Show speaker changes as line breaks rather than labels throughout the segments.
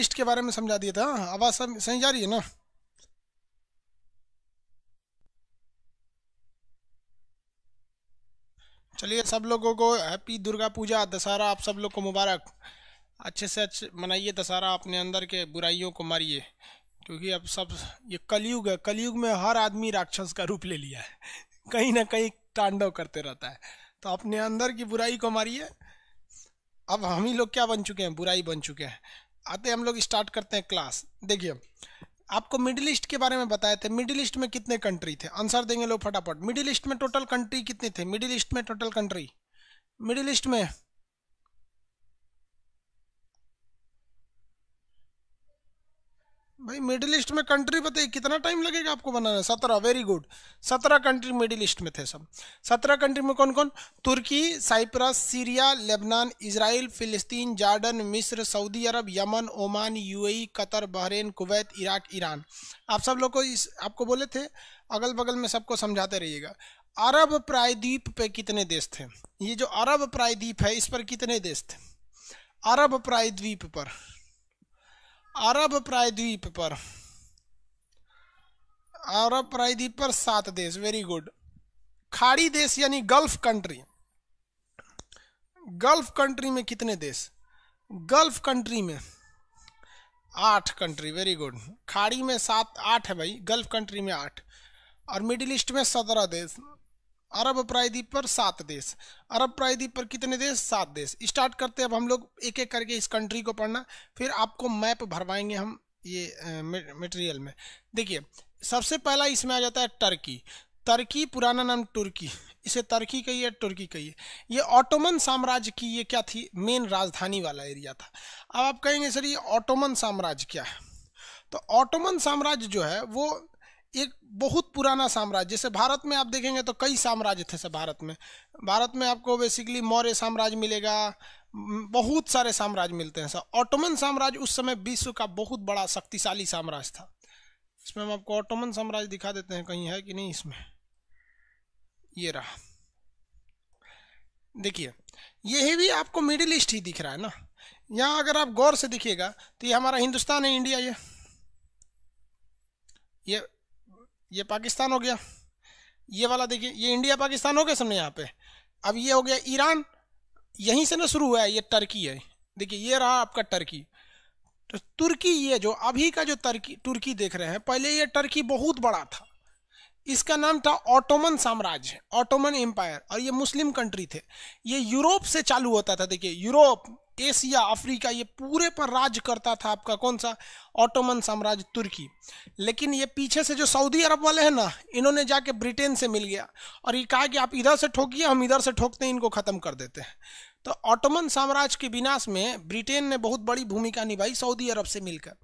east के बारे में समझा दिया था आवाज़ सही जा रही है ना चलिए सब लोगों को हैप्पी दुर्गा पूजा दशहरा आप सब लोग को मुबारक अच्छे से अच्छे मनाइए दशहरा अपने अंदर के बुराइयों को मारिए क्योंकि अब सब ये कलयुग है कलयुग में हर आदमी राक्षस का रूप ले लिया है कहीं ना कहीं तांडव करते रहता है तो अपने अंदर की बुराई को मारिए अब हम ही लोग क्या बन चुके हैं बुराई बन चुके हैं आते हम लोग स्टार्ट करते हैं क्लास देखिए आपको मिडिल ईस्ट के बारे में बताए थे मिडिल ईस्ट में कितने कंट्री थे आंसर देंगे लोग फटाफट मिडिल ईस्ट में टोटल कंट्री कितने थे मिडिल ईस्ट में टोटल कंट्री मिडिल ईस्ट में भाई मिडिल ईस्ट में कंट्री बताइए कितना टाइम लगेगा आपको बनाना सत्रह वेरी गुड सत्रह कंट्री मिडिल ईस्ट में थे सब सत्रह कंट्री में कौन कौन तुर्की साइप्रस सीरिया लेबनान इसराइल फिलिस्तीन जार्डन मिस्र Saudi Arab Yemen Oman UAE Qatar Bahrain Kuwait Iraq Iran आप सब लोग को इस आपको बोले थे अगल बगल में सबको समझाते रहिएगा अरब प्रायद्वीप पे कितने देश थे ये जो अरब प्रायद्वीप है इस पर कितने देश थे अरब प्रायद्वीप पर अरब प्रायद्वीप पर अरब प्रायद्वीप पर सात देश वेरी गुड खाड़ी देश यानी गल्फ कंट्री गल्फ कंट्री में कितने देश गल्फ कंट्री में आठ कंट्री वेरी गुड खाड़ी में सात आठ है भाई गल्फ कंट्री में आठ और मिडिल ईस्ट में सत्रह देश अरब प्रायद्वीप पर सात देश अरब प्रायद्वीप पर कितने देश सात देश स्टार्ट करते हैं अब हम लोग एक एक करके इस कंट्री को पढ़ना फिर आपको मैप भरवाएंगे हम ये मटेरियल में देखिए सबसे पहला इसमें आ जाता है टर्की तुर्की पुराना नाम तुर्की इसे तर्की कहिए तुर्की कहिए ये ऑटोमन साम्राज्य की ये क्या थी मेन राजधानी वाला एरिया था अब आप कहेंगे सर ये ऑटोमन साम्राज्य क्या है तो ऑटोमन साम्राज्य जो है वो एक बहुत पुराना साम्राज्य जैसे भारत में आप देखेंगे तो कई साम्राज्य थे से भारत में भारत में आपको बेसिकली मौर्य साम्राज्य मिलेगा बहुत सारे साम्राज्य मिलते हैं सर ऑटोमन साम्राज्य उस समय विश्व का बहुत बड़ा शक्तिशाली साम्राज्य था इसमें हम आपको ऑटोमन साम्राज्य दिखा देते हैं कहीं है कि नहीं इसमें ये रहा देखिए यही भी आपको मिडिल ईस्ट ही दिख रहा है ना यहाँ अगर आप गौर से दिखिएगा तो ये हमारा हिंदुस्तान है इंडिया ये ये ये पाकिस्तान हो गया ये वाला देखिए ये इंडिया पाकिस्तान हो गया सबने यहाँ पे अब ये हो गया ईरान यहीं से ना शुरू हुआ है ये टर्की है देखिए ये रहा आपका टर्की तो तुर्की ये जो अभी का जो टर्की तुर्की देख रहे हैं पहले ये टर्की बहुत बड़ा था इसका नाम था ऑटोमन साम्राज्य ऑटोमन एम्पायर और ये मुस्लिम कंट्री थे ये यूरोप से चालू होता था देखिए यूरोप एशिया अफ्रीका ये पूरे पर राज करता था आपका कौन सा ऑटोमन साम्राज्य तुर्की लेकिन ये पीछे से जो सऊदी अरब वाले हैं ना इन्होंने जाके ब्रिटेन से मिल गया और ये कहा कि आप इधर से ठोकिए हम इधर से ठोकते हैं इनको ख़त्म कर देते हैं तो ऑटोमन साम्राज्य के विनाश में ब्रिटेन ने बहुत बड़ी भूमिका निभाई सऊदी अरब से मिलकर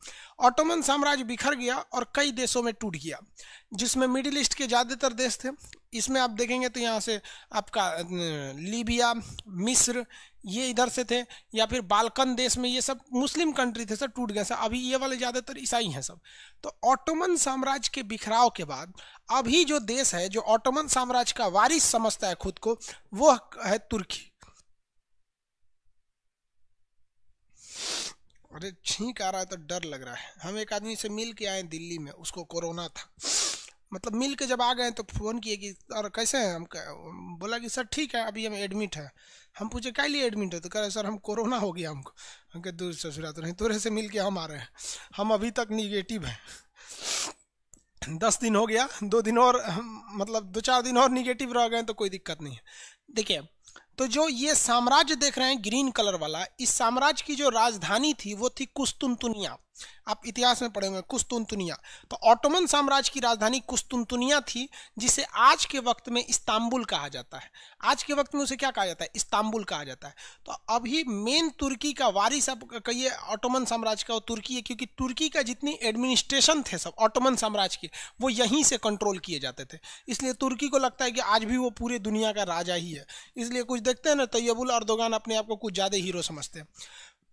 ऑटोमन साम्राज्य बिखर गया और कई देशों में टूट गया जिसमें मिडिल ईस्ट के ज़्यादातर देश थे इसमें आप देखेंगे तो यहाँ से आपका लीबिया मिस्र ये इधर से थे या फिर बालकन देश में ये सब मुस्लिम कंट्री थे सर टूट गए सर अभी ये वाले ज़्यादातर ईसाई हैं सब तो ऑटोमन साम्राज्य के बिखराव के बाद अभी जो देश है जो ऑटोमन साम्राज्य का वारिस समझता है खुद को वो है तुर्की अरे छींक आ रहा है तो डर लग रहा है हम एक आदमी से मिल के आए दिल्ली में उसको कोरोना था मतलब मिल के जब आ गए तो फ़ोन किए कि और कैसे हैं हम बोला कि सर ठीक है अभी हम एडमिट हैं हम पूछे क्या लिए एडमिट है तो कह रहे सर हम कोरोना हो गया हमको हम कह दूर ससुरा तो नहीं तुरे से मिल के हम आ रहे हैं हम अभी तक निगेटिव हैं दस दिन हो गया दो दिन और मतलब दो चार दिन और निगेटिव रह गए तो कोई दिक्कत नहीं है देखिए तो जो ये साम्राज्य देख रहे हैं ग्रीन कलर वाला इस साम्राज्य की जो राजधानी थी वो थी कुस्तुनतुनिया आप इतिहास में पढ़े कुस्तुनतुनिया तो ऑटोमन साम्राज्य की राजधानी कुस्तुनतुनिया थी जिसे आज के वक्त में इस्तांबुल कहा जाता है आज के वक्त में उसे क्या कहा जाता है इस्तांबुल कहा जाता है तो अभी मेन तुर्की का वारिस आप कहिए ऑटोमन साम्राज्य का और तुर्की है क्योंकि तुर्की का जितनी एडमिनिस्ट्रेशन थे सब ऑटोमन साम्राज्य के वो यहीं से कंट्रोल किए जाते थे इसलिए तुर्की को लगता है कि आज भी वो पूरे दुनिया का राजा ही है इसलिए कुछ देखते हैं ना तैयबुल और दोगान अपने आप को कुछ ज़्यादा हीरो समझते हैं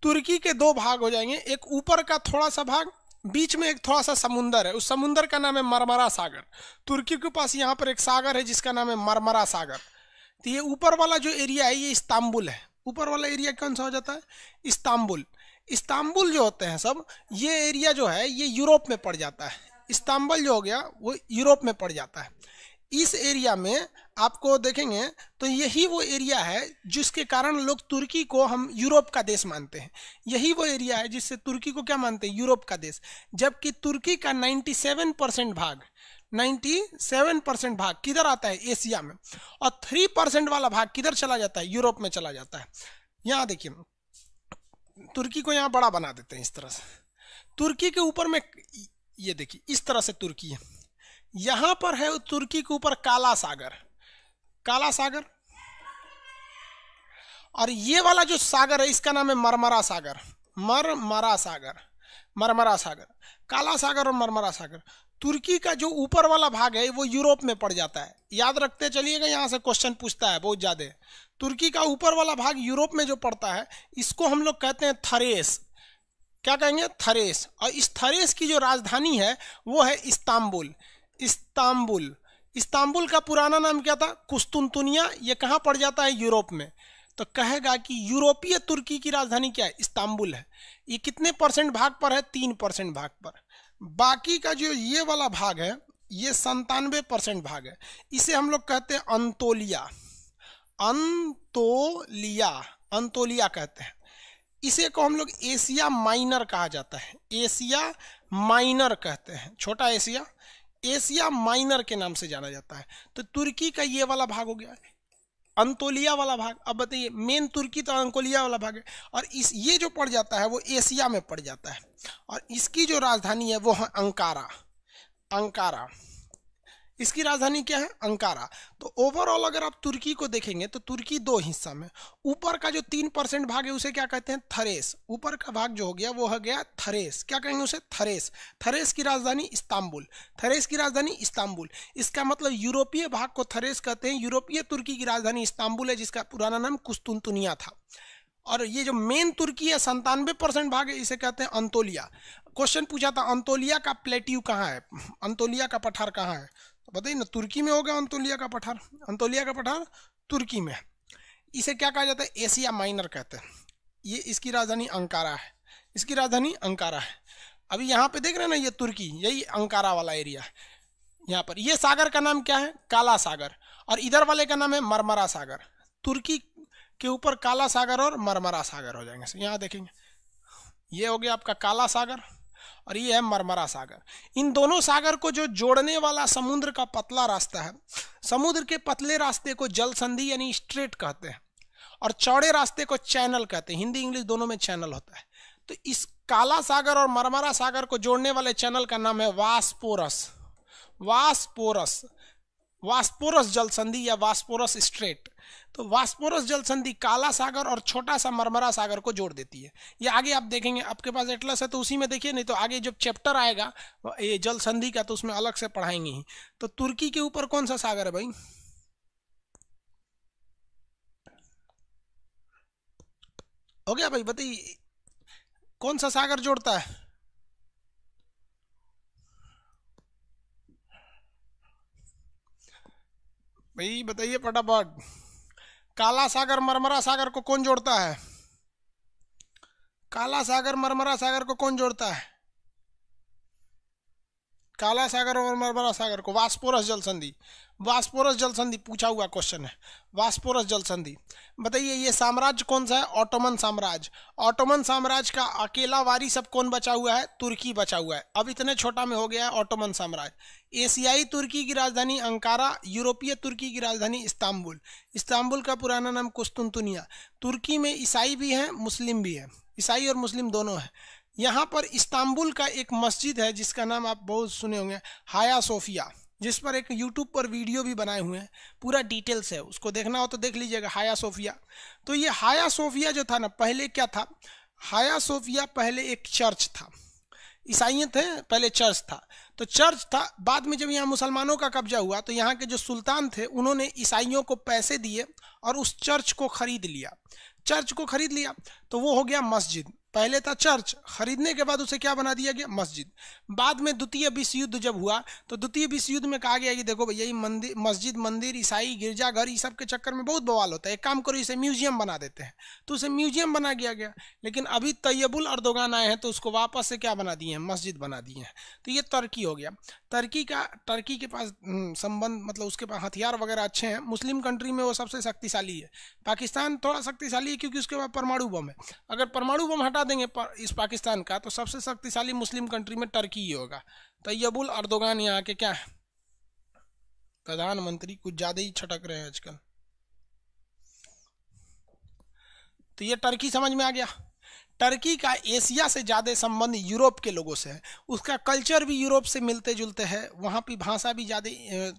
तुर्की के दो भाग हो जाएंगे एक ऊपर का थोड़ा सा भाग बीच में एक थोड़ा सा समुंदर है उस समुंदर का नाम है मरमरा सागर तुर्की के पास यहाँ पर एक सागर है जिसका नाम है मरमरा सागर तो ये ऊपर वाला जो एरिया है ये इस्तांबुल है ऊपर वाला एरिया कौन सा हो जाता है इस्तांबुल इस्तांबुल जो होते हैं सब ये एरिया जो है ये यूरोप में पड़ जाता है इस्तांबुल जो हो गया वो यूरोप में पड़ जाता है इस एरिया में आपको देखेंगे तो यही वो एरिया है जिसके कारण लोग तुर्की को हम यूरोप का देश मानते हैं यही वो एरिया है जिससे तुर्की को क्या मानते हैं यूरोप का देश जबकि तुर्की का 97 परसेंट भाग 97 परसेंट भाग किधर आता है एशिया में और 3 परसेंट वाला भाग किधर चला जाता है यूरोप में चला जाता है यहाँ देखिए तुर्की को यहाँ बड़ा बना देते हैं इस तरह से तुर्की के ऊपर में ये देखिए इस तरह से तुर्की है यहां पर है तुर्की के ऊपर काला सागर काला सागर और ये वाला जो सागर है इसका नाम है मरमरा सागर मरमरा सागर मरमरा सागर काला सागर और मरमरा सागर तुर्की का जो ऊपर वाला भाग है वो यूरोप में पड़ जाता है याद रखते चलिएगा यहाँ से क्वेश्चन पूछता है बहुत ज़्यादा तुर्की का ऊपर वाला भाग यूरोप में जो पड़ता है इसको हम लोग कहते हैं थरेस क्या कहेंगे थरेस और इस थरेस की जो राजधानी है वो है इस्तांबुल इस्तांबुल इस्तांबुल का पुराना नाम क्या था कुस्तुनतुनिया ये कहाँ पड़ जाता है यूरोप में तो कहेगा कि यूरोपीय तुर्की की राजधानी क्या है इस्तांबुल है ये कितने परसेंट भाग पर है तीन परसेंट भाग पर बाकी का जो ये वाला भाग है ये संतानवे परसेंट भाग है इसे हम लोग कहते हैं अंतोलिया अंतोलिया अंतोलिया कहते हैं इसे को हम लोग एशिया माइनर कहा जाता है एशिया माइनर कहते हैं छोटा एशिया एशिया माइनर के नाम से जाना जाता है तो तुर्की का ये वाला भाग हो गया अंतोलिया वाला भाग अब बताइए मेन तुर्की तो अंकोलिया वाला भाग है और इस ये जो पड़ जाता है वो एशिया में पड़ जाता है और इसकी जो राजधानी है वो है अंकारा अंकारा इसकी राजधानी क्या है अंकारा तो ओवरऑल अगर आप तुर्की को देखेंगे तो तुर्की दो हिस्सा में ऊपर का जो तीन परसेंट भाग है उसे क्या कहते हैं थरेस ऊपर का भाग जो हो गया वो हो गया थरेस क्या कहेंगे उसे थरेस थरेस की राजधानी इस्तांबुल थरेस की राजधानी इस्तांबुल इसका मतलब यूरोपीय भाग को थरेस कहते हैं यूरोपीय तुर्की की राजधानी इस्तांबुल है जिसका पुराना नाम कुस्तुनतुनिया था और ये जो मेन तुर्की है संतानवे परसेंट भाग है इसे कहते हैं अंतोलिया क्वेश्चन पूछा था अंतोलिया का प्लेट्यू कहाँ है अंतोलिया का पठार कहाँ है बताइए ना तुर्की में हो गया अंतोलिया का पठार अंतोलिया का पठार तुर्की में इसे क्या कहा जाता है एशिया माइनर कहते हैं ये इसकी राजधानी अंकारा है इसकी राजधानी अंकारा है अभी यहाँ पे देख रहे हैं ना ये तुर्की यही अंकारा वाला एरिया है यहाँ पर ये सागर का नाम क्या है काला सागर और इधर वाले का नाम है मरमरा सागर तुर्की के ऊपर काला सागर और मरमरा सागर हो जाएंगे यहाँ देखेंगे ये हो गया आपका काला सागर और ये है मरमरा सागर इन दोनों सागर को जो जोड़ने वाला समुद्र का पतला रास्ता है समुद्र के पतले रास्ते को जल संधि यानी स्ट्रेट कहते हैं और चौड़े रास्ते को चैनल कहते हैं हिंदी इंग्लिश दोनों में चैनल होता है तो इस काला सागर और मरमरा सागर को जोड़ने वाले चैनल का नाम है वास्पोरस वास्पोरस वास्पोरस जल संधि या वास्पोरस स्ट्रेट तो वास्पोरस जल संधि काला सागर और छोटा सा मरमरा सागर को जोड़ देती है ये आगे आप देखेंगे आपके पास एटलस है तो उसी में देखिए नहीं तो आगे जब चैप्टर आएगा ये जल संधि का तो उसमें अलग से पढ़ाएंगे ही तो तुर्की के ऊपर कौन सा सागर है भाई हो गया भाई बताइए कौन सा सागर जोड़ता है भाई बताइए फटाफट काला सागर मरमरा सागर को कौन जोड़ता है काला सागर मरमरा सागर को कौन जोड़ता है काला सागर और मरबरा सागर को वास्पोरस जल संधि वास्पोरस जल संधि पूछा हुआ क्वेश्चन है वास्पोरस जल संधि बताइए ये साम्राज्य कौन सा है ऑटोमन साम्राज्य ऑटोमन साम्राज्य का अकेला वारी सब कौन बचा हुआ है तुर्की बचा हुआ है अब इतने छोटा में हो गया है ऑटोमन साम्राज्य एशियाई तुर्की की राजधानी अंकारा यूरोपीय तुर्की की राजधानी इस्तांबुल इस्तांबुल का पुराना नाम कुस्तुनतुनिया तुर्की में ईसाई भी हैं मुस्लिम भी हैं ईसाई और मुस्लिम दोनों हैं यहाँ पर इस्तांबुल का एक मस्जिद है जिसका नाम आप बहुत सुने होंगे हाया सोफिया जिस पर एक यूट्यूब पर वीडियो भी बनाए हुए हैं पूरा डिटेल्स है उसको देखना हो तो देख लीजिएगा हाया सोफिया तो ये हाया सोफिया जो था ना पहले क्या था हाया सोफिया पहले एक चर्च था ईसाइय थे पहले चर्च था तो चर्च था बाद में जब यहाँ मुसलमानों का कब्जा हुआ तो यहाँ के जो सुल्तान थे उन्होंने ईसाइयों को पैसे दिए और उस चर्च को खरीद लिया चर्च को खरीद लिया तो वो हो गया मस्जिद पहले था चर्च खरीदने के बाद उसे क्या बना दिया गया मस्जिद बाद में द्वितीय विश्व युद्ध जब हुआ तो द्वितीय विश्व युद्ध में कहा गया कि देखो भैया मंदिर मस्जिद मंदिर ईसाई गिरजाघर ये सब के चक्कर में बहुत बवाल होता है एक काम करो इसे म्यूजियम बना देते हैं तो उसे म्यूजियम बना गया गया लेकिन अभी तैयबुल अर्दोगान आए हैं तो उसको वापस से क्या बना दिए हैं मस्जिद बना दिए हैं तो ये तर्की हो गया तर्की का टर्की के पास हम्म, संबंध मतलब उसके पास हथियार वगैरह अच्छे हैं मुस्लिम कंट्री में वो सबसे शक्तिशाली है पाकिस्तान थोड़ा शक्तिशाली है क्योंकि उसके पास परमाणु बम है अगर परमाणु बम हटा हटा देंगे इस पाकिस्तान का तो सबसे शक्तिशाली मुस्लिम कंट्री में टर्की ही होगा तैयबुल अर्दोगान यहाँ के क्या है प्रधानमंत्री कुछ ज़्यादा ही छटक रहे हैं आजकल तो ये टर्की समझ में आ गया टर्की का एशिया से ज़्यादा संबंध यूरोप के लोगों से है उसका कल्चर भी यूरोप से मिलते जुलते हैं वहाँ पर भाषा भी ज़्यादा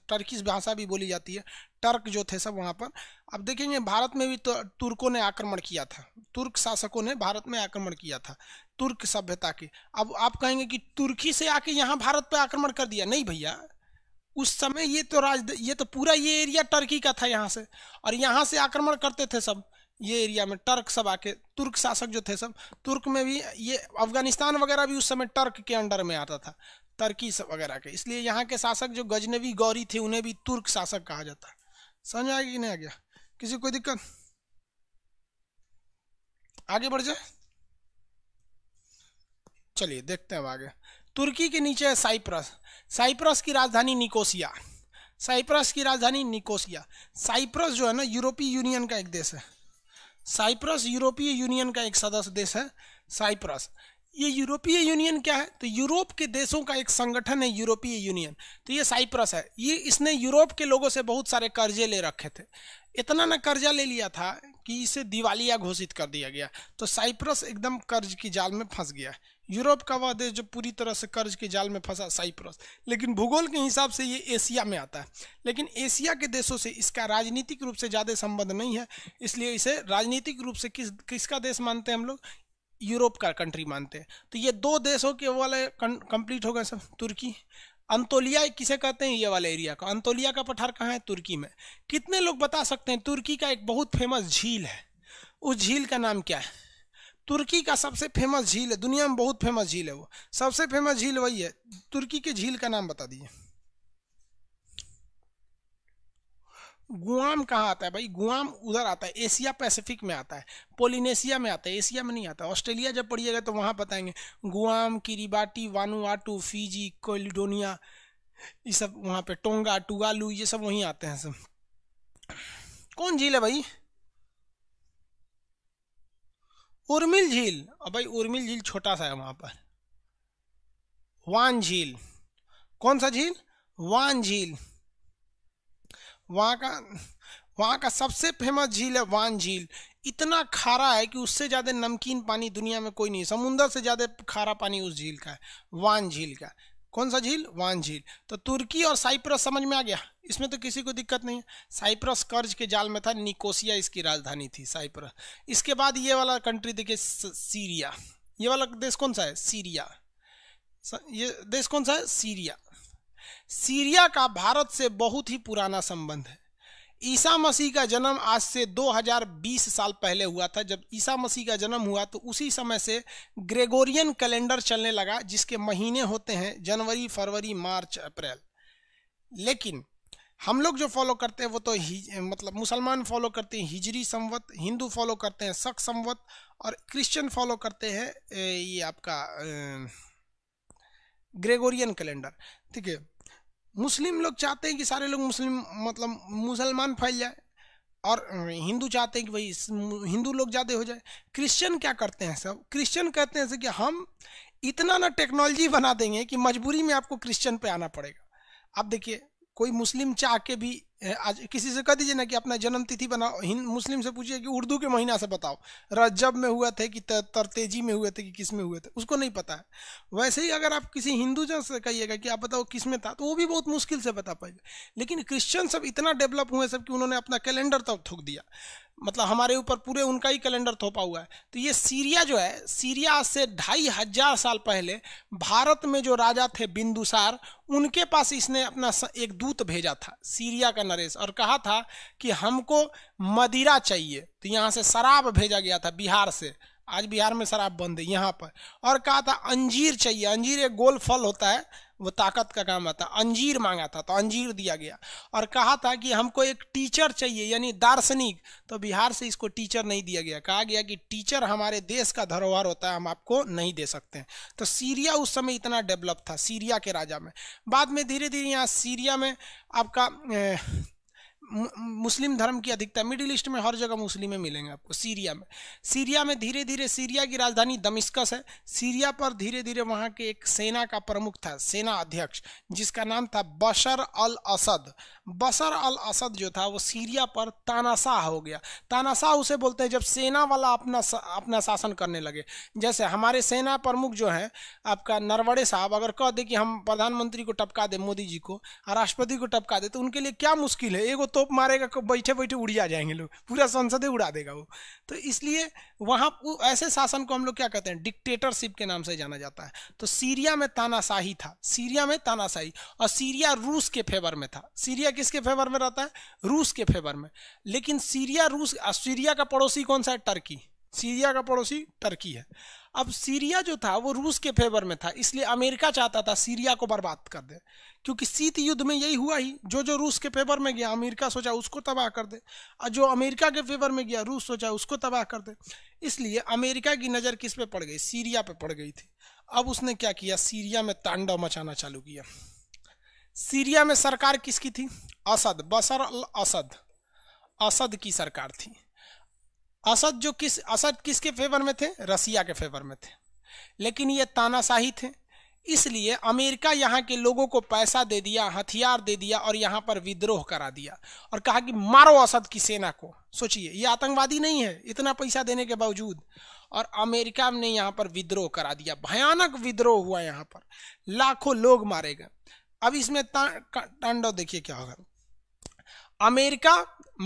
टर्की भाषा भी बोली जाती है टर्क जो थे सब वहाँ पर अब देखेंगे भारत में भी तो तुर्कों ने आक्रमण किया था तुर्क शासकों ने भारत में आक्रमण किया था तुर्क सभ्यता के अब आप कहेंगे कि तुर्की से आके यहाँ भारत पर आक्रमण कर दिया नहीं भैया उस समय ये तो राज ये तो पूरा ये एरिया टर्की का था यहाँ से और यहाँ से आक्रमण करते थे सब ये एरिया में टर्क सब आके तुर्क शासक जो थे सब तुर्क में भी ये अफगानिस्तान वगैरह भी उस समय टर्क के अंडर में आता था तर्की सब वगैरह के इसलिए यहाँ के शासक जो गजनवी गौरी थे उन्हें भी तुर्क शासक कहा जाता है समझ आएगी कि नहीं आ गया किसी कोई दिक्कत आगे बढ़ जाए चलिए देखते हैं आगे तुर्की के नीचे है साइप्रस साइप्रस की राजधानी निकोसिया साइप्रस की राजधानी निकोसिया साइप्रस जो है ना यूरोपीय यूनियन का एक देश है साइप्रस यूरोपीय यूनियन का एक सदस्य देश है साइप्रस ये यूरोपीय यूनियन क्या है तो यूरोप के देशों का एक संगठन है यूरोपीय यूनियन तो ये साइप्रस है ये इसने यूरोप के लोगों से बहुत सारे कर्जे ले रखे थे इतना ना कर्जा ले लिया था कि इसे दिवालिया घोषित कर दिया गया तो साइप्रस एकदम कर्ज की जाल में फंस गया यूरोप का वह देश जो पूरी तरह से कर्ज के जाल में फंसा साइप्रस लेकिन भूगोल के हिसाब से ये एशिया में आता है लेकिन एशिया के देशों से इसका राजनीतिक रूप से ज़्यादा संबंध नहीं है इसलिए इसे राजनीतिक रूप से किस किसका देश मानते हैं हम लोग यूरोप का कंट्री मानते हैं तो ये दो देशों के वाले कंप्लीट हो गए सब तुर्की अंतोलिया किसे कहते हैं ये वाले एरिया का अंतोलिया का पठार कहाँ है तुर्की में कितने लोग बता सकते हैं तुर्की का एक बहुत फेमस झील है उस झील का नाम क्या है तुर्की का सबसे फेमस झील है दुनिया में बहुत फेमस झील है वो सबसे फेमस झील वही है तुर्की के झील का नाम बता दीजिए गुआम कहाँ आता है भाई गुआम उधर आता है एशिया पैसिफिक में आता है पोलिनेशिया में आता है एशिया में नहीं आता ऑस्ट्रेलिया जब पढ़िएगा तो वहाँ बताएंगे गुआम किरीबाटी वानुआटू फीजी कोलिडोनिया ये सब वहाँ पे टोंगा टुगालू ये सब वहीं आते हैं सब कौन झील है भाई उर्मिल झील और भाई उर्मिल झील छोटा सा है वहां पर वान झील कौन सा झील वान झील वहां का वहां का सबसे फेमस झील है वान झील इतना खारा है कि उससे ज़्यादा नमकीन पानी दुनिया में कोई नहीं समुंदर से ज़्यादा खारा पानी उस झील का है वान झील का कौन सा झील वान झील तो तुर्की और साइप्रस समझ में आ गया इसमें तो किसी को दिक्कत नहीं है साइप्रस कर्ज के जाल में था निकोसिया इसकी राजधानी थी साइप्रस इसके बाद ये वाला कंट्री देखिए सीरिया ये वाला देश कौन सा है सीरिया ये देश कौन सा है सीरिया सीरिया का भारत से बहुत ही पुराना संबंध है ईसा मसीह का जन्म आज से 2020 साल पहले हुआ था जब ईसा मसीह का जन्म हुआ तो उसी समय से ग्रेगोरियन कैलेंडर चलने लगा जिसके महीने होते हैं जनवरी फरवरी मार्च अप्रैल लेकिन हम लोग जो फॉलो करते हैं वो तो मतलब मुसलमान फॉलो करते हैं हिजरी संवत हिंदू फॉलो करते हैं सख संवत और क्रिश्चियन फॉलो करते हैं ये आपका ग्रेगोरियन कैलेंडर ठीक है मुस्लिम लोग चाहते हैं कि सारे लोग मुस्लिम मतलब मुसलमान फैल जाए और हिंदू चाहते हैं कि भाई हिंदू लोग ज़्यादा हो जाए क्रिश्चियन क्या करते हैं सब क्रिश्चियन कहते हैं कि हम इतना ना टेक्नोलॉजी बना देंगे कि मजबूरी में आपको क्रिश्चियन पे आना पड़ेगा अब देखिए कोई मुस्लिम चाह के भी आज किसी से कह दीजिए ना कि अपना जन्म तिथि बनाओ हिंद मुस्लिम से पूछिए कि उर्दू के महीना से बताओ रजब में हुआ थे कि तरतेजी में हुए थे कि किस में हुए थे उसको नहीं पता है वैसे ही अगर आप किसी हिंदू जन से कहिएगा कि आप बताओ किस में था तो वो भी बहुत मुश्किल से बता पाएगा लेकिन क्रिश्चियन सब इतना डेवलप हुए सब कि उन्होंने अपना कैलेंडर तक तो थोक दिया मतलब हमारे ऊपर पूरे उनका ही कैलेंडर थोपा हुआ है तो ये सीरिया जो है सीरिया से ढाई हजार साल पहले भारत में जो राजा थे बिंदुसार उनके पास इसने अपना एक दूत भेजा था सीरिया का नरेश और कहा था कि हमको मदिरा चाहिए तो यहाँ से शराब भेजा गया था बिहार से आज बिहार में शराब बंद है यहाँ पर और कहा था अंजीर चाहिए अंजीर एक गोल फल होता है वो ताकत का काम आता अंजीर मांगा था तो अंजीर दिया गया और कहा था कि हमको एक टीचर चाहिए यानी दार्शनिक तो बिहार से इसको टीचर नहीं दिया गया कहा गया कि टीचर हमारे देश का धरोहर होता है हम आपको नहीं दे सकते हैं तो सीरिया उस समय इतना डेवलप था सीरिया के राजा में बाद में धीरे धीरे यहाँ सीरिया में आपका मुस्लिम धर्म की अधिकता मिडिल ईस्ट में हर जगह मुस्लिम मिलेंगे आपको सीरिया में सीरिया में धीरे धीरे सीरिया की राजधानी दमिश्कस है सीरिया पर धीरे धीरे वहाँ के एक सेना का प्रमुख था सेना अध्यक्ष जिसका नाम था बशर अल असद बशर अल असद जो था वो सीरिया पर तानाशाह हो गया तानाशाह उसे बोलते हैं जब सेना वाला अपना सा, अपना शासन करने लगे जैसे हमारे सेना प्रमुख जो है आपका नरवड़े साहब अगर कह दे कि हम प्रधानमंत्री को टपका दें मोदी जी को राष्ट्रपति को टपका दे तो उनके लिए क्या मुश्किल है एगो तोप मारेगा बैठे बैठे उड़ जा जाएंगे लोग पूरा संसद ही उड़ा देगा वो तो इसलिए वहाँ ऐसे शासन को हम लोग क्या कहते हैं डिक्टेटरशिप के नाम से जाना जाता है तो सीरिया में तानाशाही था सीरिया में तानाशाही और सीरिया रूस के फेवर में था सीरिया किसके फेवर में रहता है रूस के फेवर में लेकिन सीरिया रूस सीरिया का पड़ोसी कौन सा है टर्की सीरिया का पड़ोसी टर्की है अब सीरिया जो था वो रूस के फेवर में था इसलिए अमेरिका चाहता था सीरिया को बर्बाद कर दे क्योंकि शीत युद्ध में यही हुआ ही जो जो रूस के फेवर में गया अमेरिका सोचा उसको तबाह कर दे और जो अमेरिका के फेवर में गया रूस सोचा उसको तबाह कर दे इसलिए अमेरिका की नज़र किस पे पड़ गई सीरिया पे पड़ गई थी अब उसने क्या किया सीरिया में तांडव मचाना चालू किया सीरिया में सरकार किसकी थी असद बसर अल असद असद की सरकार थी असद जो किस असद किसके फेवर में थे रसिया के फेवर में थे लेकिन ये तानाशाही थे इसलिए अमेरिका यहाँ के लोगों को पैसा दे दिया हथियार दे दिया और यहाँ पर विद्रोह करा दिया और कहा कि मारो असद की सेना को सोचिए ये आतंकवादी नहीं है इतना पैसा देने के बावजूद और अमेरिका ने यहाँ पर विद्रोह करा दिया भयानक विद्रोह हुआ यहाँ पर लाखों लोग मारे गए अब इसमें तांडव देखिए क्या होगा अमेरिका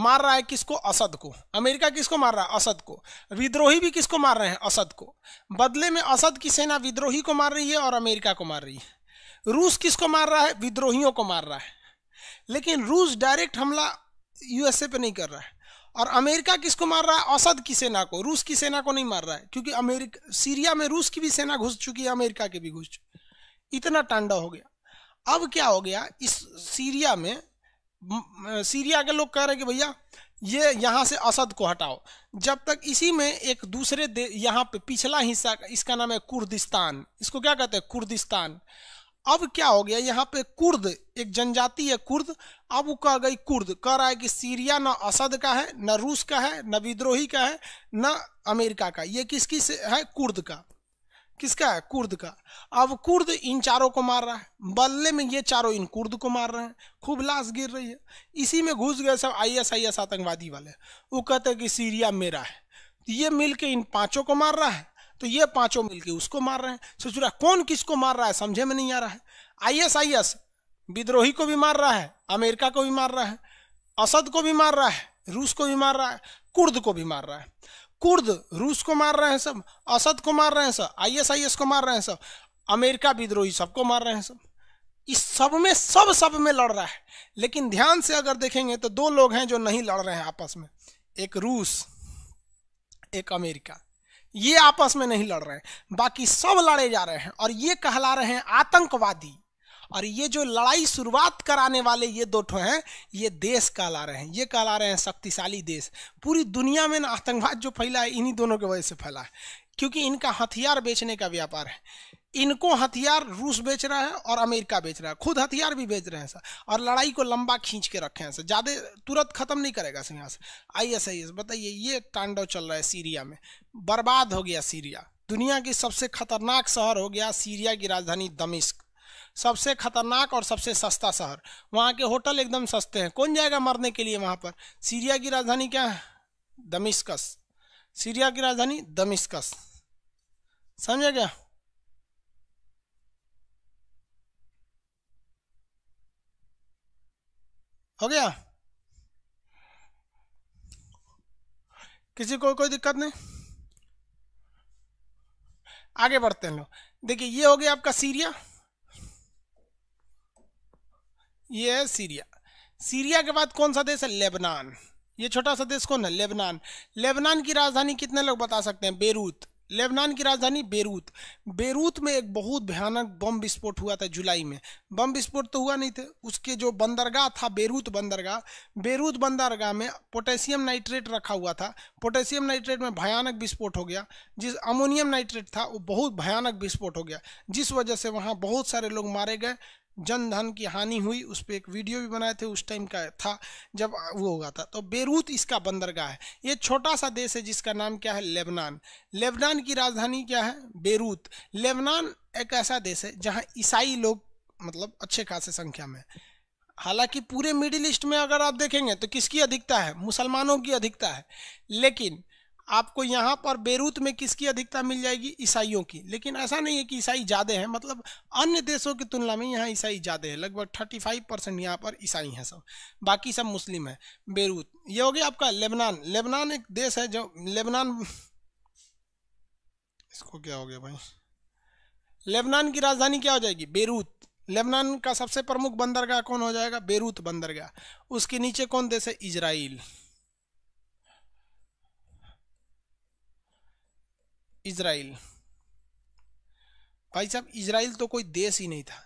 मार रहा है किसको असद को अमेरिका किसको मार रहा है असद को विद्रोही भी किसको मार रहे हैं असद को बदले में असद की सेना विद्रोही को मार रही है और अमेरिका को मार रही है रूस किसको मार रहा है विद्रोहियों को मार रहा है लेकिन रूस डायरेक्ट हमला यूएसए पे नहीं कर रहा है और अमेरिका किसको मार रहा है असद की सेना को रूस की सेना को नहीं मार रहा है क्योंकि अमेरिका सीरिया में रूस की भी सेना घुस चुकी है अमेरिका की भी घुस चुकी इतना टांडा हो गया अब क्या हो गया इस सीरिया में सीरिया के लोग कह रहे हैं कि भैया ये यहाँ से असद को हटाओ जब तक इसी में एक दूसरे यहाँ पे पिछला हिस्सा इसका नाम है कुर्दिस्तान इसको क्या कहते हैं कुर्दिस्तान अब क्या हो गया यहाँ पे कुर्द एक जनजाति है कुर्द अब वो कह गई कुर्द कह रहा है कि सीरिया ना असद का है ना रूस का है ना विद्रोही का है ना अमेरिका का ये किसकी से है कुर्द का किसका है कुर्द का अब कुर्द इन चारों को मार रहा है बल्ले में ये चारों इन कुर्द को मार रहे हैं खूब लाश गिर रही है इसी में घुस गए सब आई एस आई एस आतंकवादी वाले वो कहते हैं कि सीरिया मेरा है तो ये मिल के इन पांचों को मार रहा है तो ये पांचों मिलके उसको मार रहे हैं सोच रहा है कौन किसको मार रहा है समझे में नहीं आ रहा है आई एस आई एस विद्रोही को भी मार रहा है अमेरिका को भी मार रहा है असद को भी मार रहा है रूस को भी मार रहा है कुर्द को भी मार रहा है कुर्द रूस को मार रहे हैं सब असद को मार रहे हैं सब आईएसआईएस को मार रहे हैं सब अमेरिका विद्रोही सबको मार रहे हैं सब इस सब में सब सब में लड़ रहा है लेकिन ध्यान से अगर देखेंगे तो दो लोग हैं जो नहीं लड़ रहे हैं आपस में एक रूस एक अमेरिका ये आपस में नहीं लड़ रहे हैं बाकी सब लड़े जा रहे हैं और ये कहला रहे हैं आतंकवादी और ये जो लड़ाई शुरुआत कराने वाले ये दो ठो हैं ये देश कहला रहे हैं ये कहला रहे हैं शक्तिशाली देश पूरी दुनिया में ना आतंकवाद जो फैला है इन्हीं दोनों की वजह से फैला है क्योंकि इनका हथियार बेचने का व्यापार है इनको हथियार रूस बेच रहा है और अमेरिका बेच रहा है खुद हथियार भी बेच रहे हैं सर और लड़ाई को लंबा खींच के रखे हैं सर ज़्यादा तुरंत ख़त्म नहीं करेगा सर यहाँ से आई एस आई एस बताइए ये तांडव चल रहा है सीरिया में बर्बाद हो गया सीरिया दुनिया की सबसे खतरनाक शहर हो गया सीरिया की राजधानी दमिश्क सबसे खतरनाक और सबसे सस्ता शहर वहाँ के होटल एकदम सस्ते हैं कौन जाएगा मरने के लिए वहाँ पर सीरिया की राजधानी क्या है दमिश्कस सीरिया की राजधानी दमिश्कस समझा गया हो गया किसी को कोई दिक्कत नहीं आगे बढ़ते हैं लोग देखिए ये हो गया आपका सीरिया ये है सीरिया सीरिया के बाद कौन सा देश है लेबनान ये छोटा सा देश कौन है लेबनान लेबनान की राजधानी कितने लोग बता सकते हैं बेरूत लेबनान की राजधानी बेरूत बेरूत में एक बहुत भयानक बम विस्फोट हुआ था जुलाई में बम विस्फोट तो हुआ नहीं था उसके जो बंदरगाह था बेरूत बंदरगाह बेरूत बंदरगाह में पोटेशियम नाइट्रेट रखा हुआ था पोटेशियम नाइट्रेट में भयानक विस्फोट हो गया जिस अमोनियम नाइट्रेट था वो बहुत भयानक विस्फोट हो गया जिस वजह से वहाँ बहुत सारे लोग मारे गए जनधन की हानि हुई उस पर एक वीडियो भी बनाए थे उस टाइम का था जब वो होगा था तो बेरूत इसका बंदरगाह है ये छोटा सा देश है जिसका नाम क्या है लेबनान लेबनान की राजधानी क्या है बेरूत लेबनान एक ऐसा देश है जहाँ ईसाई लोग मतलब अच्छे खासे संख्या में हालांकि पूरे मिडिल ईस्ट में अगर आप देखेंगे तो किसकी अधिकता है मुसलमानों की अधिकता है लेकिन आपको यहाँ पर बेरूत में किसकी अधिकता मिल जाएगी ईसाइयों की लेकिन ऐसा नहीं है कि ईसाई ज़्यादा हैं मतलब अन्य देशों की तुलना में यहाँ ईसाई ज़्यादा है लगभग थर्टी फाइव परसेंट यहाँ पर ईसाई हैं सब बाकी सब मुस्लिम हैं बेरूत ये हो गया आपका लेबनान लेबनान एक देश है जो लेबनान इसको क्या हो गया भाई लेबनान की राजधानी क्या हो जाएगी बेरूत लेबनान का सबसे प्रमुख बंदरगाह कौन हो जाएगा बेरूत बंदरगाह उसके नीचे कौन देश है इजराइल इसराइल भाई साहब इसराइल तो कोई देश ही नहीं था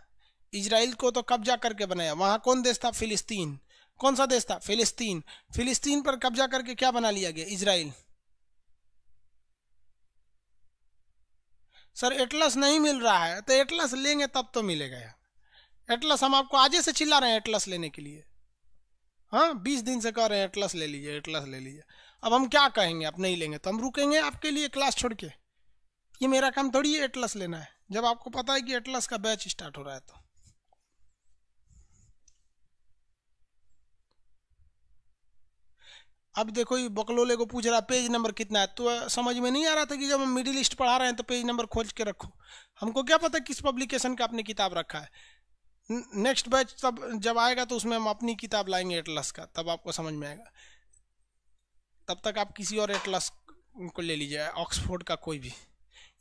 इसराइल को तो कब्जा करके बनाया वहां कौन देश था फिलिस्तीन कौन सा देश था फिलिस्तीन फिलिस्तीन पर कब्जा करके क्या बना लिया गया इसराइल सर एटलस नहीं मिल रहा है तो एटलस लेंगे तब तो मिलेगा यार एटलस हम आपको आज से चिल्ला रहे हैं एटलस लेने के लिए हाँ बीस दिन से कह रहे हैं एटलस ले लीजिए एटलस ले लीजिए अब हम क्या कहेंगे आप नहीं लेंगे तो हम रुकेंगे आपके लिए क्लास छोड़ के ये मेरा काम थोड़ी एटलस लेना है जब आपको पता है कि एटलस का बैच स्टार्ट हो रहा है तो अब देखो ये बकलोले को पूछ रहा पेज नंबर कितना है तो समझ में नहीं आ रहा था कि जब हम मिडिल ईस्ट पढ़ा रहे हैं तो पेज नंबर खोज के रखो हमको क्या पता किस पब्लिकेशन का आपने किताब रखा है नेक्स्ट बैच तब जब आएगा तो उसमें हम अपनी किताब लाएंगे एटलस का तब आपको समझ में आएगा तब तक आप किसी और एटलस को ले लीजिए ऑक्सफोर्ड का कोई भी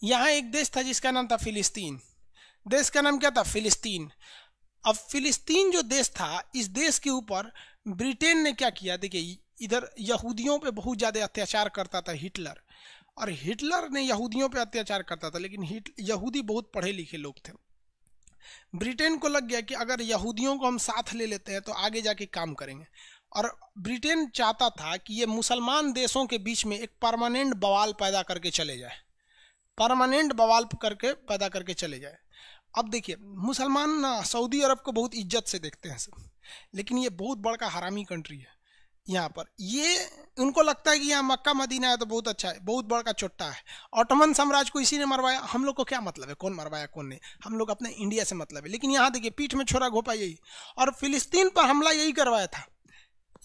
यहाँ एक देश था जिसका नाम था फिलिस्तीन देश का नाम क्या था फिलिस्तीन अब फिलिस्तीन जो देश था इस देश के ऊपर ब्रिटेन ने क्या किया देखिए इधर यहूदियों पे बहुत ज़्यादा अत्याचार करता था हिटलर और हिटलर ने यहूदियों पे अत्याचार करता था लेकिन हिट यहूदी बहुत पढ़े लिखे लोग थे ब्रिटेन को लग गया कि अगर यहूदियों को हम साथ ले लेते हैं तो आगे जाके काम करेंगे और ब्रिटेन चाहता था कि ये मुसलमान देशों के बीच में एक परमानेंट बवाल पैदा करके चले जाए परमानेंट बवाल करके पैदा करके चले जाए अब देखिए मुसलमान ना सऊदी अरब को बहुत इज्जत से देखते हैं सब लेकिन ये बहुत बड़का हरामी कंट्री है यहाँ पर ये उनको लगता है कि यहाँ मक्का मदीना है तो बहुत अच्छा है बहुत बड़का चोट्टा है ऑटोमन साम्राज्य को इसी ने मरवाया हम लोग को क्या मतलब है कौन मरवाया कौन नहीं हम लोग अपने इंडिया से मतलब है लेकिन यहाँ देखिए पीठ में छोरा घोपा यही और फिलिस्तीन पर हमला यही करवाया था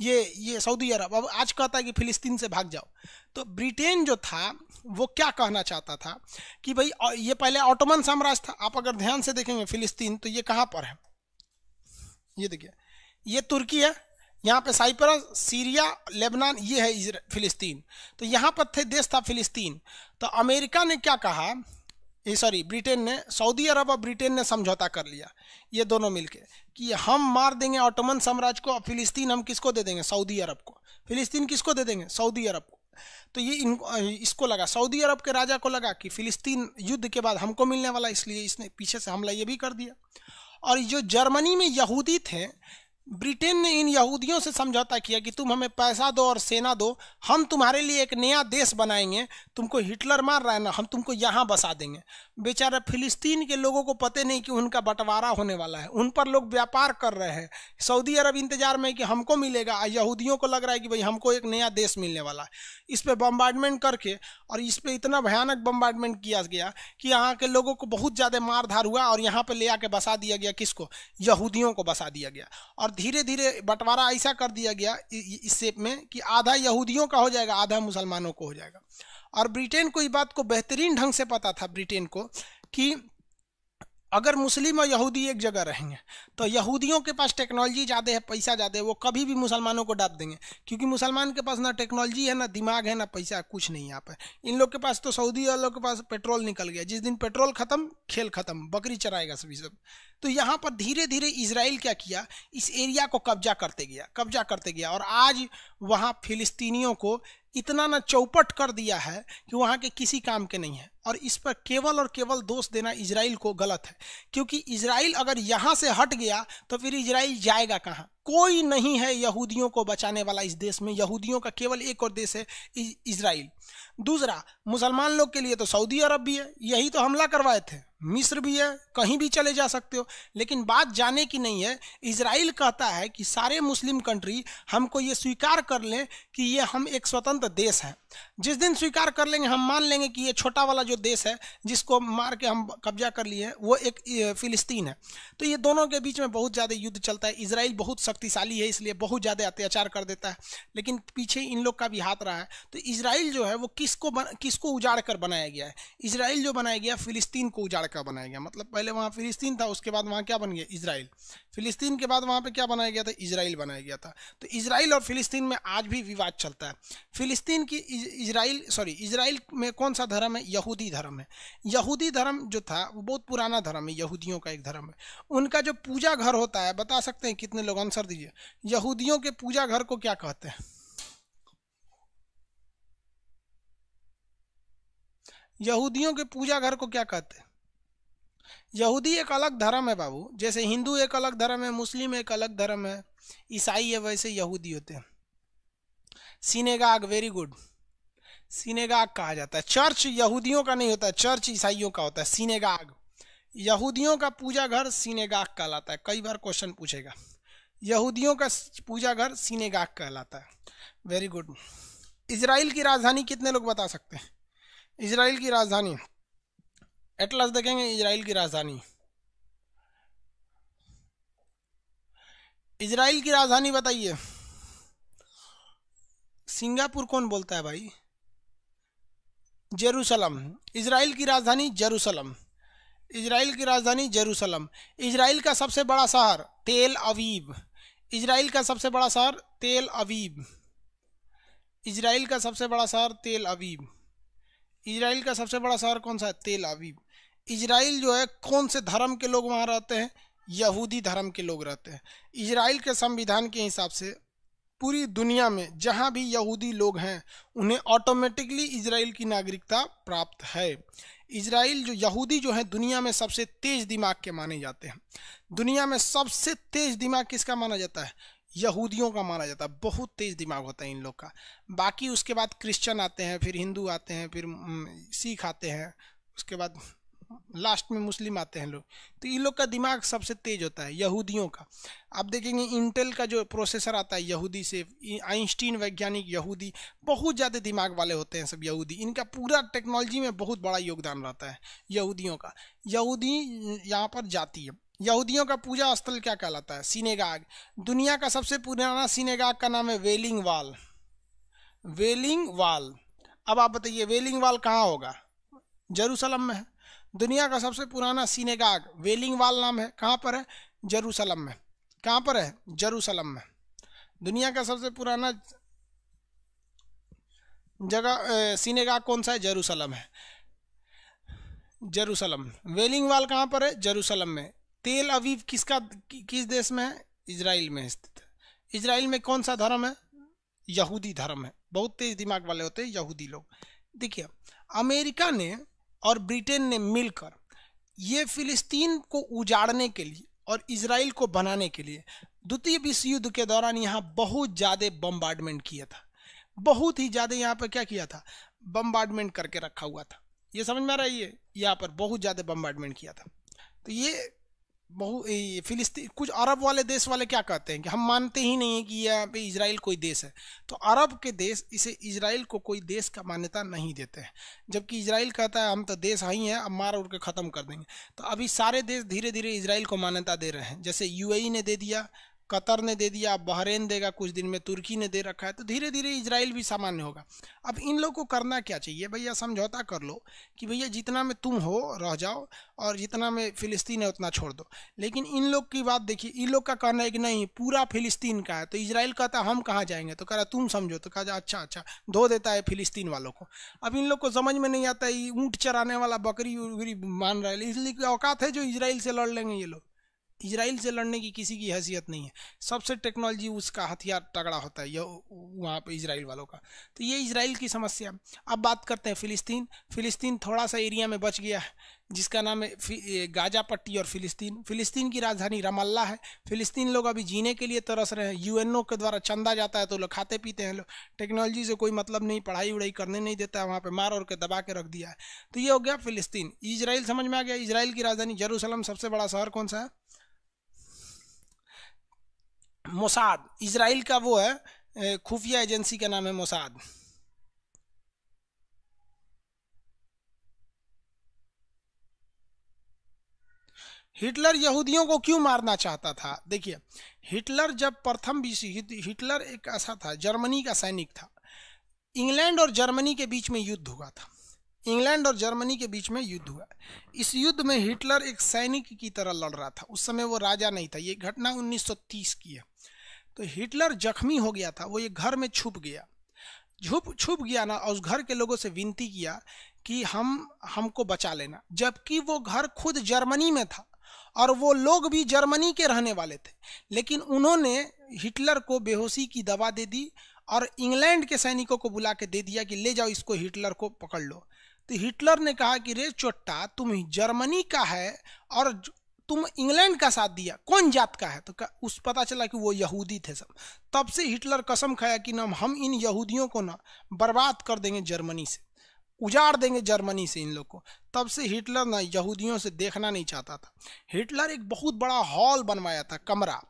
ये ये सऊदी अरब अब आज कहता है कि फिलिस्तीन से भाग जाओ तो ब्रिटेन जो था वो क्या कहना चाहता था कि भाई ये पहले ऑटोमन साम्राज्य था आप अगर ध्यान से देखेंगे फिलिस्तीन तो ये कहाँ पर है ये देखिए ये तुर्की है यहाँ पे साइप्रस सीरिया लेबनान ये है फिलिस्तीन तो यहाँ पर थे देश था फिलिस्तीन तो अमेरिका ने क्या कहा ये सॉरी ब्रिटेन ने सऊदी अरब और ब्रिटेन ने समझौता कर लिया ये दोनों मिलके कि हम मार देंगे ऑटोमन साम्राज्य को और फिलिस्तीन हम किसको दे देंगे सऊदी अरब को फिलिस्तीन किसको दे देंगे सऊदी अरब को तो ये इन इसको लगा सऊदी अरब के राजा को लगा कि फिलिस्तीन युद्ध के बाद हमको मिलने वाला इसलिए इसने पीछे से हमला ये भी कर दिया और जो जर्मनी में यहूदी थे ब्रिटेन ने इन यहूदियों से समझौता किया कि तुम हमें पैसा दो और सेना दो हम तुम्हारे लिए एक नया देश बनाएंगे तुमको हिटलर मार रहा है ना हम तुमको यहाँ बसा देंगे बेचारा फिलिस्तीन के लोगों को पते नहीं कि उनका बंटवारा होने वाला है उन पर लोग व्यापार कर रहे हैं सऊदी अरब इंतजार में कि हमको मिलेगा यहूदियों को लग रहा है कि भाई हमको एक नया देश मिलने वाला है इस पर बम्बार्डमेंट करके और इस पर इतना भयानक बम्बार्डमेंट किया गया कि यहाँ के लोगों को बहुत ज़्यादा मार धार हुआ और यहाँ पर ले आके बसा दिया गया किसको यहूदियों को बसा दिया गया और धीरे धीरे बंटवारा ऐसा कर दिया गया इस शेप में कि आधा यहूदियों का हो जाएगा आधा मुसलमानों को हो जाएगा और ब्रिटेन को इस बात को बेहतरीन ढंग से पता था ब्रिटेन को कि अगर मुस्लिम और यहूदी एक जगह रहेंगे तो यहूदियों के पास टेक्नोलॉजी ज़्यादा है पैसा ज़्यादा है वो कभी भी मुसलमानों को डाँप देंगे क्योंकि मुसलमान के पास ना टेक्नोलॉजी है ना दिमाग है ना पैसा कुछ नहीं यहाँ पर इन लोग के पास तो सऊदी वालों के पास पेट्रोल निकल गया जिस दिन पेट्रोल ख़त्म खेल ख़त्म बकरी चराएगा सभी सब तो यहाँ पर धीरे धीरे इसराइल क्या किया इस एरिया को कब्जा करते गया कब्जा करते गया और आज वहाँ फिलिस्तीनियों को इतना ना चौपट कर दिया है कि वहाँ के किसी काम के नहीं है और इस पर केवल और केवल दोष देना इसराइल को गलत है क्योंकि इसराइल अगर यहाँ से हट गया तो फिर इसराइल जाएगा कहाँ कोई नहीं है यहूदियों को बचाने वाला इस देश में यहूदियों का केवल एक और देश है इसराइल दूसरा मुसलमान लोग के लिए तो सऊदी अरब भी है यही तो हमला करवाए थे मिस्र भी है कहीं भी चले जा सकते हो लेकिन बात जाने की नहीं है इसराइल कहता है कि सारे मुस्लिम कंट्री हमको ये स्वीकार कर लें कि ये हम एक स्वतंत्र देश हैं जिस दिन स्वीकार कर लेंगे हम मान लेंगे कि ये छोटा वाला जो देश है जिसको मार के हम कब्जा कर लिए हैं वो एक फिलिस्तीन है तो ये दोनों के बीच में बहुत ज़्यादा युद्ध चलता है इसराइल बहुत सख्त शक्तिशाली है इसलिए बहुत ज़्यादा अत्याचार कर देता है लेकिन पीछे इन लोग का भी हाथ रहा है तो इसराइल जो है वो किसको किसको उजाड़ कर बनाया गया है इसराइल जो बनाया गया फिलिस्तीन को उजाड़ कर बनाया गया मतलब पहले वहाँ फिलिस्तीन था उसके बाद वहाँ क्या बन गया इसराइल फिलिस्तीन के बाद वहाँ पर क्या बनाया गया था इसराइल बनाया गया था तो इसराइल और फिलिस्तीन में आज भी विवाद चलता है फिलिस्तीन की इसराइल सॉरी इसराइल में कौन सा धर्म है यहूदी धर्म है यहूदी धर्म जो था वो बहुत पुराना धर्म है यहूदियों का एक धर्म है उनका जो पूजा घर होता है बता सकते हैं कितने लोग आंसर दीजिए यहूदियों के पूजा घर को क्या कहते हैं यहूदियों के पूजा घर को क्या कहते हैं यहूदी एक अलग धर्म है बाबू जैसे हिंदू एक अलग धर्म है मुस्लिम एक अलग धर्म है ईसाई है वैसे यहूदी होते हैं सीनेगाग वेरी गुड सीनेगाग कहा जाता है चर्च यहूदियों का नहीं होता चर्च ईसाइयों का होता है सीनेगाग यहूदियों का पूजा घर सीनेगाग कहलाता है कई बार क्वेश्चन पूछेगा यहूदियों का पूजा घर सीनेगाग कहलाता है वेरी गुड इसराइल की राजधानी कितने लोग बता सकते हैं इसराइल की राजधानी एटलस देखेंगे इसराइल की राजधानी इसराइल की राजधानी बताइए सिंगापुर कौन बोलता है भाई जेरूसलम इसराइल की राजधानी जेरूसलम इसराइल की राजधानी जेरूसलम इसराइल का सबसे बड़ा शहर तेल अवीब इसराइल का सबसे बड़ा शहर तेल अवीब इसराइल का सबसे बड़ा शहर तेल अवीब इसराइल का सबसे बड़ा शहर कौन सा है तेल अवीब इसराइल जो है कौन से धर्म के लोग वहाँ रहते हैं यहूदी धर्म के लोग रहते हैं इसराइल के संविधान के हिसाब से पूरी दुनिया में जहाँ भी यहूदी लोग हैं उन्हें ऑटोमेटिकली इसराइल की नागरिकता प्राप्त है इसराइल जो यहूदी जो है दुनिया में सबसे तेज दिमाग के माने जाते हैं दुनिया में सबसे तेज दिमाग किसका माना जाता है यहूदियों का माना जाता है बहुत तेज दिमाग होता है इन लोग का बाकी उसके बाद क्रिश्चियन आते हैं फिर हिंदू आते हैं फिर सिख आते हैं उसके बाद लास्ट में मुस्लिम आते हैं लोग तो इन लोग का दिमाग सबसे तेज होता है यहूदियों का आप देखेंगे इंटेल का जो प्रोसेसर आता है यहूदी से आइंस्टीन वैज्ञानिक यहूदी बहुत ज़्यादा दिमाग वाले होते हैं सब यहूदी इनका पूरा टेक्नोलॉजी में बहुत बड़ा योगदान रहता है यहूदियों का यहूदी यहाँ पर जाती है यहूदियों का पूजा स्थल क्या कहलाता है सिनेगाग दुनिया का सबसे पुराना सिनेगाग का नाम है वेलिंग वाल वेलिंग वाल अब आप बताइए वेलिंग वाल कहाँ होगा जरूसलम में है दुनिया का सबसे पुराना सीनेगाग वेलिंग वाल नाम है कहाँ पर है जरूसलम में कहाँ पर है जरूसलम में दुनिया का सबसे पुराना जगह सीनेगाग कौन सा है जरूसलम है जरूसलम वेलिंग वाल कहाँ पर है जरूसलम में तेल अवीव किसका किस देश में है इसराइल में स्थित है इसराइल में कौन सा धर्म है यहूदी धर्म है बहुत तेज दिमाग वाले होते हैं यहूदी लोग देखिए अमेरिका ने और ब्रिटेन ने मिलकर ये फिलिस्तीन को उजाड़ने के लिए और इसराइल को बनाने के लिए द्वितीय विश्व युद्ध के दौरान यहाँ बहुत ज़्यादा बम्बार्डमेंट किया था बहुत ही ज़्यादा यहाँ पर क्या किया था बम्बार्डमेंट करके रखा हुआ था ये समझ में आ रहा है ये यहाँ पर बहुत ज़्यादा बम्बार्डमेंट किया था तो ये बहु फिलिस्तीन कुछ अरब वाले देश वाले क्या कहते हैं कि हम मानते ही नहीं हैं कि यहाँ पे इसराइल कोई देश है तो अरब के देश इसे इसराइल को कोई देश का मान्यता नहीं देते हैं जबकि इसराइल कहता है हम तो देश ही हैं अब मार उड़ के ख़त्म कर देंगे तो अभी सारे देश धीरे धीरे इसराइल को मान्यता दे रहे हैं जैसे यू ने दे दिया कतर ने दे दिया बहरेन देगा कुछ दिन में तुर्की ने दे रखा है तो धीरे धीरे इसराइल भी सामान्य होगा अब इन लोग को करना क्या चाहिए भैया समझौता कर लो कि भैया जितना में तुम हो रह जाओ और जितना में फिलिस्तीन है उतना छोड़ दो लेकिन इन लोग की बात देखिए इन लोग का कहना है कि नहीं पूरा फिलिस्तीन का है तो इसराइल कहता हम कहाँ जाएंगे तो कह रहा तुम समझो तो कहा अच्छा अच्छा धो देता है फिलिस्तीन वालों को अब इन लोग को समझ में नहीं आता ये ऊँट चराने वाला बकरी उकरी मान रहा है इसलिए औकात है जो इसराइल से लड़ लेंगे ये लोग इसराइल से लड़ने की किसी की हैसियत नहीं है सबसे टेक्नोलॉजी उसका हथियार तगड़ा होता है वहाँ पे इसराइल वालों का तो ये इसराइल की समस्या अब बात करते हैं फ़िलिस्तीन फ़िलिस्तीन थोड़ा सा एरिया में बच गया है जिसका नाम है गाजा पट्टी और फिलिस्तीन फिलिस्तीन की राजधानी रमल्ला है फिलिस्तीन लोग अभी जीने के लिए तरस रहे हैं यूएनओ के द्वारा चंदा जाता है तो लोग खाते पीते हैं लोग टेक्नोलॉजी से कोई मतलब नहीं पढ़ाई उड़ाई करने नहीं देता है वहाँ पर मार और के दबा के रख दिया है तो ये हो गया फिलिस्तीन इसराइल समझ में आ गया इसराइल की राजधानी जरूसलम सबसे बड़ा शहर कौन सा है मोसाद इसराइल का वो है खुफिया एजेंसी का नाम है मोसाद हिटलर यहूदियों को क्यों मारना चाहता था देखिए हिटलर जब प्रथम विश्व हिटलर एक ऐसा था जर्मनी का सैनिक था इंग्लैंड और जर्मनी के बीच में युद्ध हुआ था इंग्लैंड और जर्मनी के बीच में युद्ध हुआ इस युद्ध में हिटलर एक सैनिक की तरह लड़ रहा था उस समय वो राजा नहीं था ये घटना 1930 की है तो हिटलर जख्मी हो गया था वो ये घर में छुप गया छुप छुप गया ना और उस घर के लोगों से विनती किया कि हम हमको बचा लेना जबकि वो घर खुद जर्मनी में था और वो लोग भी जर्मनी के रहने वाले थे लेकिन उन्होंने हिटलर को बेहोशी की दवा दे दी और इंग्लैंड के सैनिकों को बुला के दे दिया कि ले जाओ इसको हिटलर को पकड़ लो तो हिटलर ने कहा कि रे चोट्टा तुम जर्मनी का है और तुम इंग्लैंड का साथ दिया कौन जात का है तो का, उस पता चला कि वो यहूदी थे सब तब से हिटलर कसम खाया कि ना हम इन यहूदियों को ना बर्बाद कर देंगे जर्मनी से उजाड़ देंगे जर्मनी से इन लोग को तब से हिटलर ना यहूदियों से देखना नहीं चाहता था हिटलर एक बहुत बड़ा हॉल बनवाया था कमरा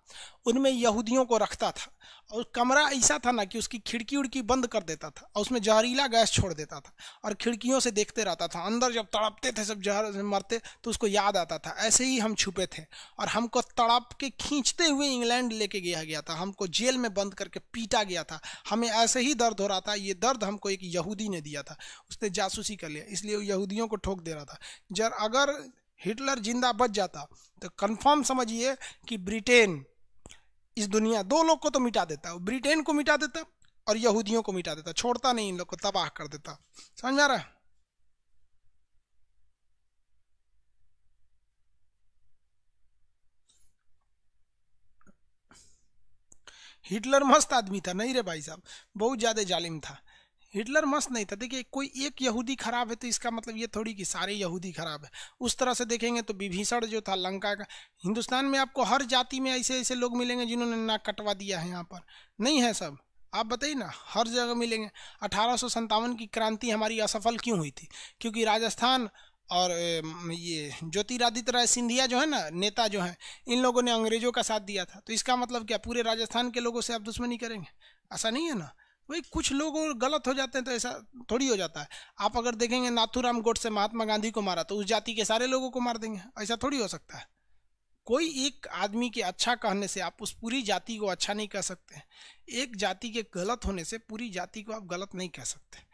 उनमें यहूदियों को रखता था और कमरा ऐसा था ना कि उसकी खिड़की उड़की बंद कर देता था और उसमें जहरीला गैस छोड़ देता था और खिड़कियों से देखते रहता था अंदर जब तड़पते थे सब जहर मरते तो उसको याद आता था ऐसे ही हम छुपे थे और हमको तड़प के खींचते हुए इंग्लैंड लेके गया गया था हमको जेल में बंद करके पीटा गया था हमें ऐसे ही दर्द हो रहा था ये दर्द हमको एक यहूदी ने दिया था उसने जासूसी कर लिया इसलिए यहूदियों को ठोक दे रहा था जर अगर हिटलर जिंदा बच जाता तो कन्फर्म समझिए कि ब्रिटेन इस दुनिया दो लोग को तो मिटा देता ब्रिटेन को मिटा देता और यहूदियों को मिटा देता छोड़ता नहीं इन लोग को तबाह कर देता समझ आ रहा है हिटलर मस्त आदमी था नहीं रे भाई साहब बहुत ज़्यादा जालिम था हिटलर मस्त नहीं था देखिए कोई एक यहूदी खराब है तो इसका मतलब ये थोड़ी कि सारे यहूदी खराब है उस तरह से देखेंगे तो विभीषण जो था लंका का हिंदुस्तान में आपको हर जाति में ऐसे ऐसे लोग मिलेंगे जिन्होंने नाक कटवा दिया है यहाँ पर नहीं है सब आप बताइए ना हर जगह मिलेंगे अठारह की क्रांति हमारी असफल क्यों हुई थी क्योंकि राजस्थान और ये ज्योतिरादित्य राय सिंधिया जो है ना नेता जो हैं इन लोगों ने अंग्रेजों का साथ दिया था तो इसका मतलब क्या पूरे राजस्थान के लोगों से आप दुश्मनी करेंगे ऐसा नहीं है ना वही कुछ लोग गलत हो जाते हैं तो ऐसा थोड़ी हो जाता है आप अगर देखेंगे नाथूराम गोड से महात्मा गांधी को मारा तो उस जाति के सारे लोगों को मार देंगे ऐसा थोड़ी हो सकता है कोई एक आदमी के अच्छा कहने से आप उस पूरी जाति को अच्छा नहीं कह सकते एक जाति के गलत होने से पूरी जाति को आप गलत नहीं कह सकते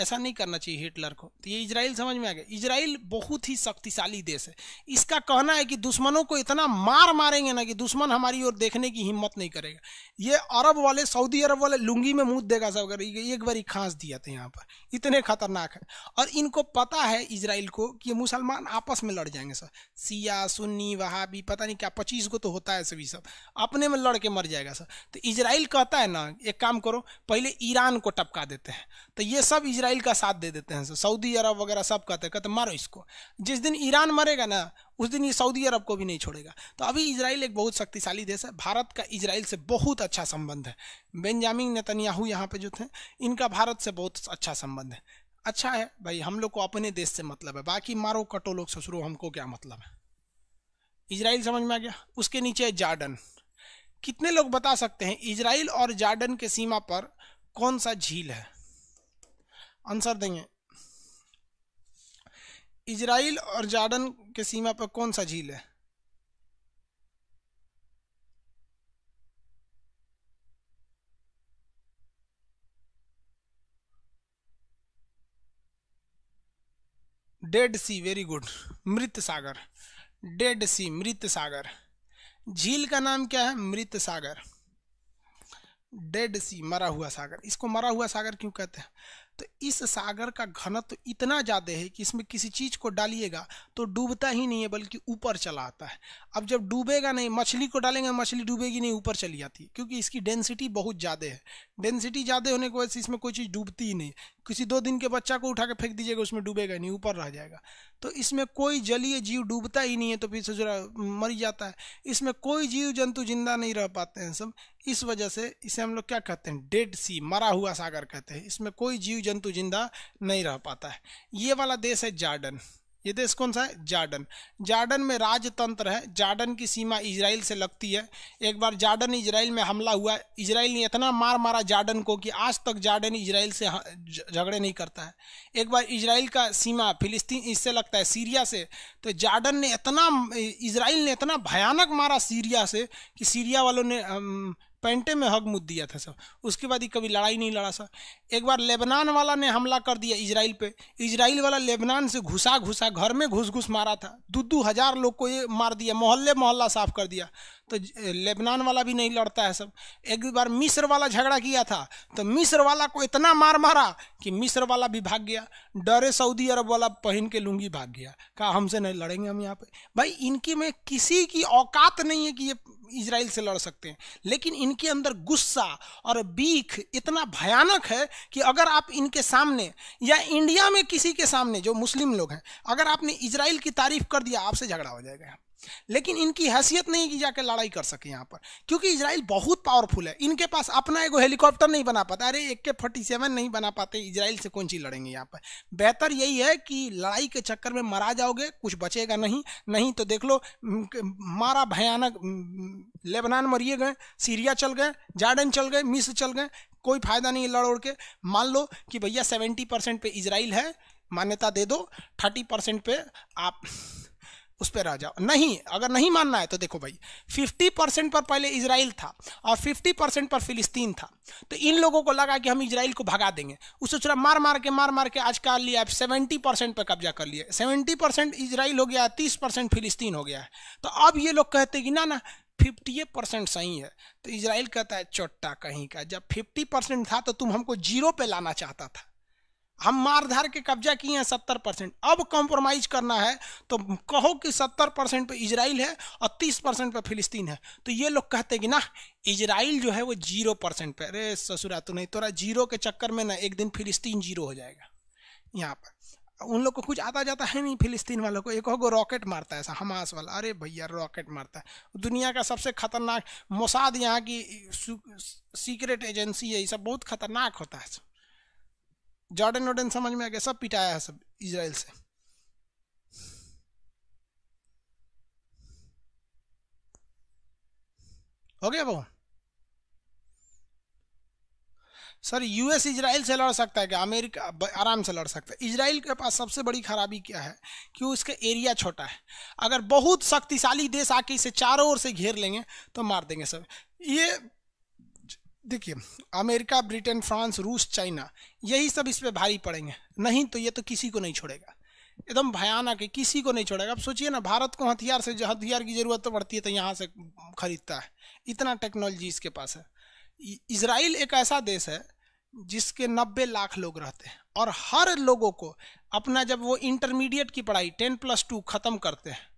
ऐसा नहीं करना चाहिए हिटलर को तो ये इजराइल समझ में आ गया इसराइल बहुत ही शक्तिशाली देश है इसका कहना है कि दुश्मनों को इतना मार मारेंगे ना कि दुश्मन हमारी ओर देखने की हिम्मत नहीं करेगा ये अरब वाले सऊदी अरब वाले लुंगी में मुंह देगा सब अगर एक बार खांस दिया था तो यहाँ पर इतने खतरनाक है और इनको पता है इसराइल को कि मुसलमान आपस में लड़ जाएंगे सर सिया सुन्नी वहाबी पता नहीं क्या पच्चीस को तो होता है सभी सब अपने में लड़ के मर जाएगा सर तो इसराइल कहता है ना एक काम करो पहले ईरान को टपका देते हैं तो ये सब इसराइल का साथ दे देते हैं सऊदी अरब वगैरह सब कहते हैं कहते मारो इसको जिस दिन ईरान मरेगा ना उस दिन ये सऊदी अरब को भी नहीं छोड़ेगा तो अभी इसराइल एक बहुत शक्तिशाली देश है भारत का इसराइल से बहुत अच्छा संबंध है बेंजामिन नेतन्याहू यहाँ पे जो थे इनका भारत से बहुत अच्छा संबंध है अच्छा है भाई हम लोग को अपने देश से मतलब है बाकी मारो कटो लोग ससुरो हमको क्या मतलब है इसराइल समझ में आ गया उसके नीचे जार्डन कितने लोग बता सकते हैं इसराइल और जार्डन के सीमा पर कौन सा झील है आंसर देंगे इजराइल और जार्डन के सीमा पर कौन सा झील है डेड सी वेरी गुड मृत सागर डेड सी मृत सागर झील का नाम क्या है मृत सागर डेड सी मरा हुआ सागर इसको मरा हुआ सागर क्यों कहते हैं तो इस सागर का घनत्व तो इतना ज़्यादा है कि इसमें किसी चीज़ को डालिएगा तो डूबता ही नहीं है बल्कि ऊपर चला आता है अब जब डूबेगा नहीं मछली को डालेंगे मछली डूबेगी नहीं ऊपर चली जाती क्योंकि इसकी डेंसिटी बहुत ज़्यादा है डेंसिटी ज़्यादा होने की वजह से इसमें कोई चीज़ डूबती ही नहीं किसी दो दिन के बच्चा को उठा के फेंक दीजिएगा उसमें डूबेगा नहीं ऊपर रह जाएगा तो इसमें कोई जलीय जीव डूबता ही नहीं है तो फिर से जरा मर जाता है इसमें कोई जीव जंतु जिंदा नहीं रह पाते हैं सब इस वजह से इसे हम लोग क्या कहते हैं डेड सी मरा हुआ सागर कहते हैं इसमें कोई जीव जंतु जिंदा नहीं रह पाता है ये वाला देश है जार्डन ये देश कौन सा है जार्डन जार्डन में राजतंत्र है जार्डन की सीमा इजराइल से लगती है एक बार जार्डन इजराइल में हमला हुआ इजराइल ने इतना मार मारा जार्डन को कि आज तक जार्डन इजराइल से झगड़े नहीं करता है एक बार इजराइल का सीमा फिलिस्तीन इससे लगता है सीरिया से तो जार्डन ने इतना इसराइल ने इतना भयानक मारा सीरिया से कि सीरिया वालों ने पैंटे में हक मुद दिया था सब उसके बाद ही कभी लड़ाई नहीं लड़ा सर एक बार लेबनान वाला ने हमला कर दिया इसराइल पे इसराइल वाला लेबनान से घुसा घुसा घर में घुस घुस मारा था दो दो हजार लोग को ये मार दिया मोहल्ले मोहल्ला साफ कर दिया तो लेबनान वाला भी नहीं लड़ता है सब एक बार मिस्र वाला झगड़ा किया था तो मिस्र वाला को इतना मार मारा कि मिस्र वाला भी भाग गया डरे सऊदी अरब वाला पहन के लूंगी भाग गया कहा हमसे नहीं लड़ेंगे हम यहाँ पे भाई इनके में किसी की औकात नहीं है कि ये इसराइल से लड़ सकते हैं लेकिन इनके अंदर गुस्सा और बीख इतना भयानक है कि अगर आप इनके सामने या इंडिया में किसी के सामने जो मुस्लिम लोग हैं अगर आपने इसराइल की तारीफ कर दिया आपसे झगड़ा हो जाएगा लेकिन इनकी हैसियत नहीं कि जाकर लड़ाई कर सके यहाँ पर क्योंकि इसराइल बहुत पावरफुल है इनके पास अपना एगो हेलीकॉप्टर नहीं बना पाता अरे एक के फोर्टी सेवन नहीं बना पाते इसराइल से कौन चीज लड़ेंगे यहाँ पर बेहतर यही है कि लड़ाई के चक्कर में मरा जाओगे कुछ बचेगा नहीं नहीं तो देख लो मारा भयानक लेबनान मरिए गए सीरिया चल गए जार्डन चल गए मिस्र चल गए कोई फायदा नहीं लड़ उड़ के मान लो कि भैया सेवेंटी परसेंट पे इसराइल है मान्यता दे दो थर्टी परसेंट पे आप उस पर रह जाओ नहीं अगर नहीं मानना है तो देखो भाई 50 परसेंट पर पहले इसराइल था और 50 परसेंट पर फिलिस्तीन था तो इन लोगों को लगा कि हम इसराइल को भगा देंगे उससे थोड़ा मार मार के मार मार के आज का लिया सेवेंटी परसेंट पर कब्जा कर लिया सेवेंटी परसेंट इसराइल हो गया तीस परसेंट फिलिस्तीन हो गया है तो अब ये लोग कहते कि ना ना फिफ्टी परसेंट सही है तो इसराइल कहता है चोट्टा कहीं का जब फिफ्टी परसेंट था तो तुम हमको जीरो पे लाना चाहता था हम मार धार के कब्जा किए हैं सत्तर परसेंट अब कॉम्प्रोमाइज करना है तो कहो कि सत्तर परसेंट पर इसराइल है और तीस परसेंट पर फिलिस्तीन है तो ये लोग कहते हैं कि ना इसराइल जो है वो जीरो परसेंट पर अरे ससुरा तो नहीं तोरा जीरो के चक्कर में ना एक दिन फिलिस्तीन जीरो हो जाएगा यहाँ पर उन लोग को कुछ आता जाता है नहीं फिलिस्तीन वालों को एक हो रॉकेट मारता है ऐसा हमास वाला अरे भैया रॉकेट मारता है दुनिया का सबसे खतरनाक मोसाद यहाँ की सीक्रेट एजेंसी है ये सब बहुत खतरनाक होता है जॉर्डन वॉर्डन समझ में आ गया सब पिटाया है सब इसराइल से हो गया बाबू सर यूएस इजराइल से लड़ सकता है क्या अमेरिका आराम से लड़ सकता है इसराइल के पास सबसे बड़ी खराबी क्या है कि उसका एरिया छोटा है अगर बहुत शक्तिशाली देश आके इसे चारों ओर से घेर लेंगे तो मार देंगे सर ये देखिए अमेरिका ब्रिटेन फ्रांस रूस चाइना यही सब इस पर भारी पड़ेंगे नहीं तो ये तो किसी को नहीं छोड़ेगा एकदम भयानक है किसी को नहीं छोड़ेगा अब सोचिए ना भारत को हथियार से हथियार की ज़रूरत तो पड़ती है तो यहाँ से खरीदता है इतना टेक्नोलॉजी इसके पास है इसराइल एक ऐसा देश है जिसके नब्बे लाख लोग रहते हैं और हर लोगों को अपना जब वो इंटरमीडिएट की पढ़ाई टेन प्लस टू ख़त्म करते हैं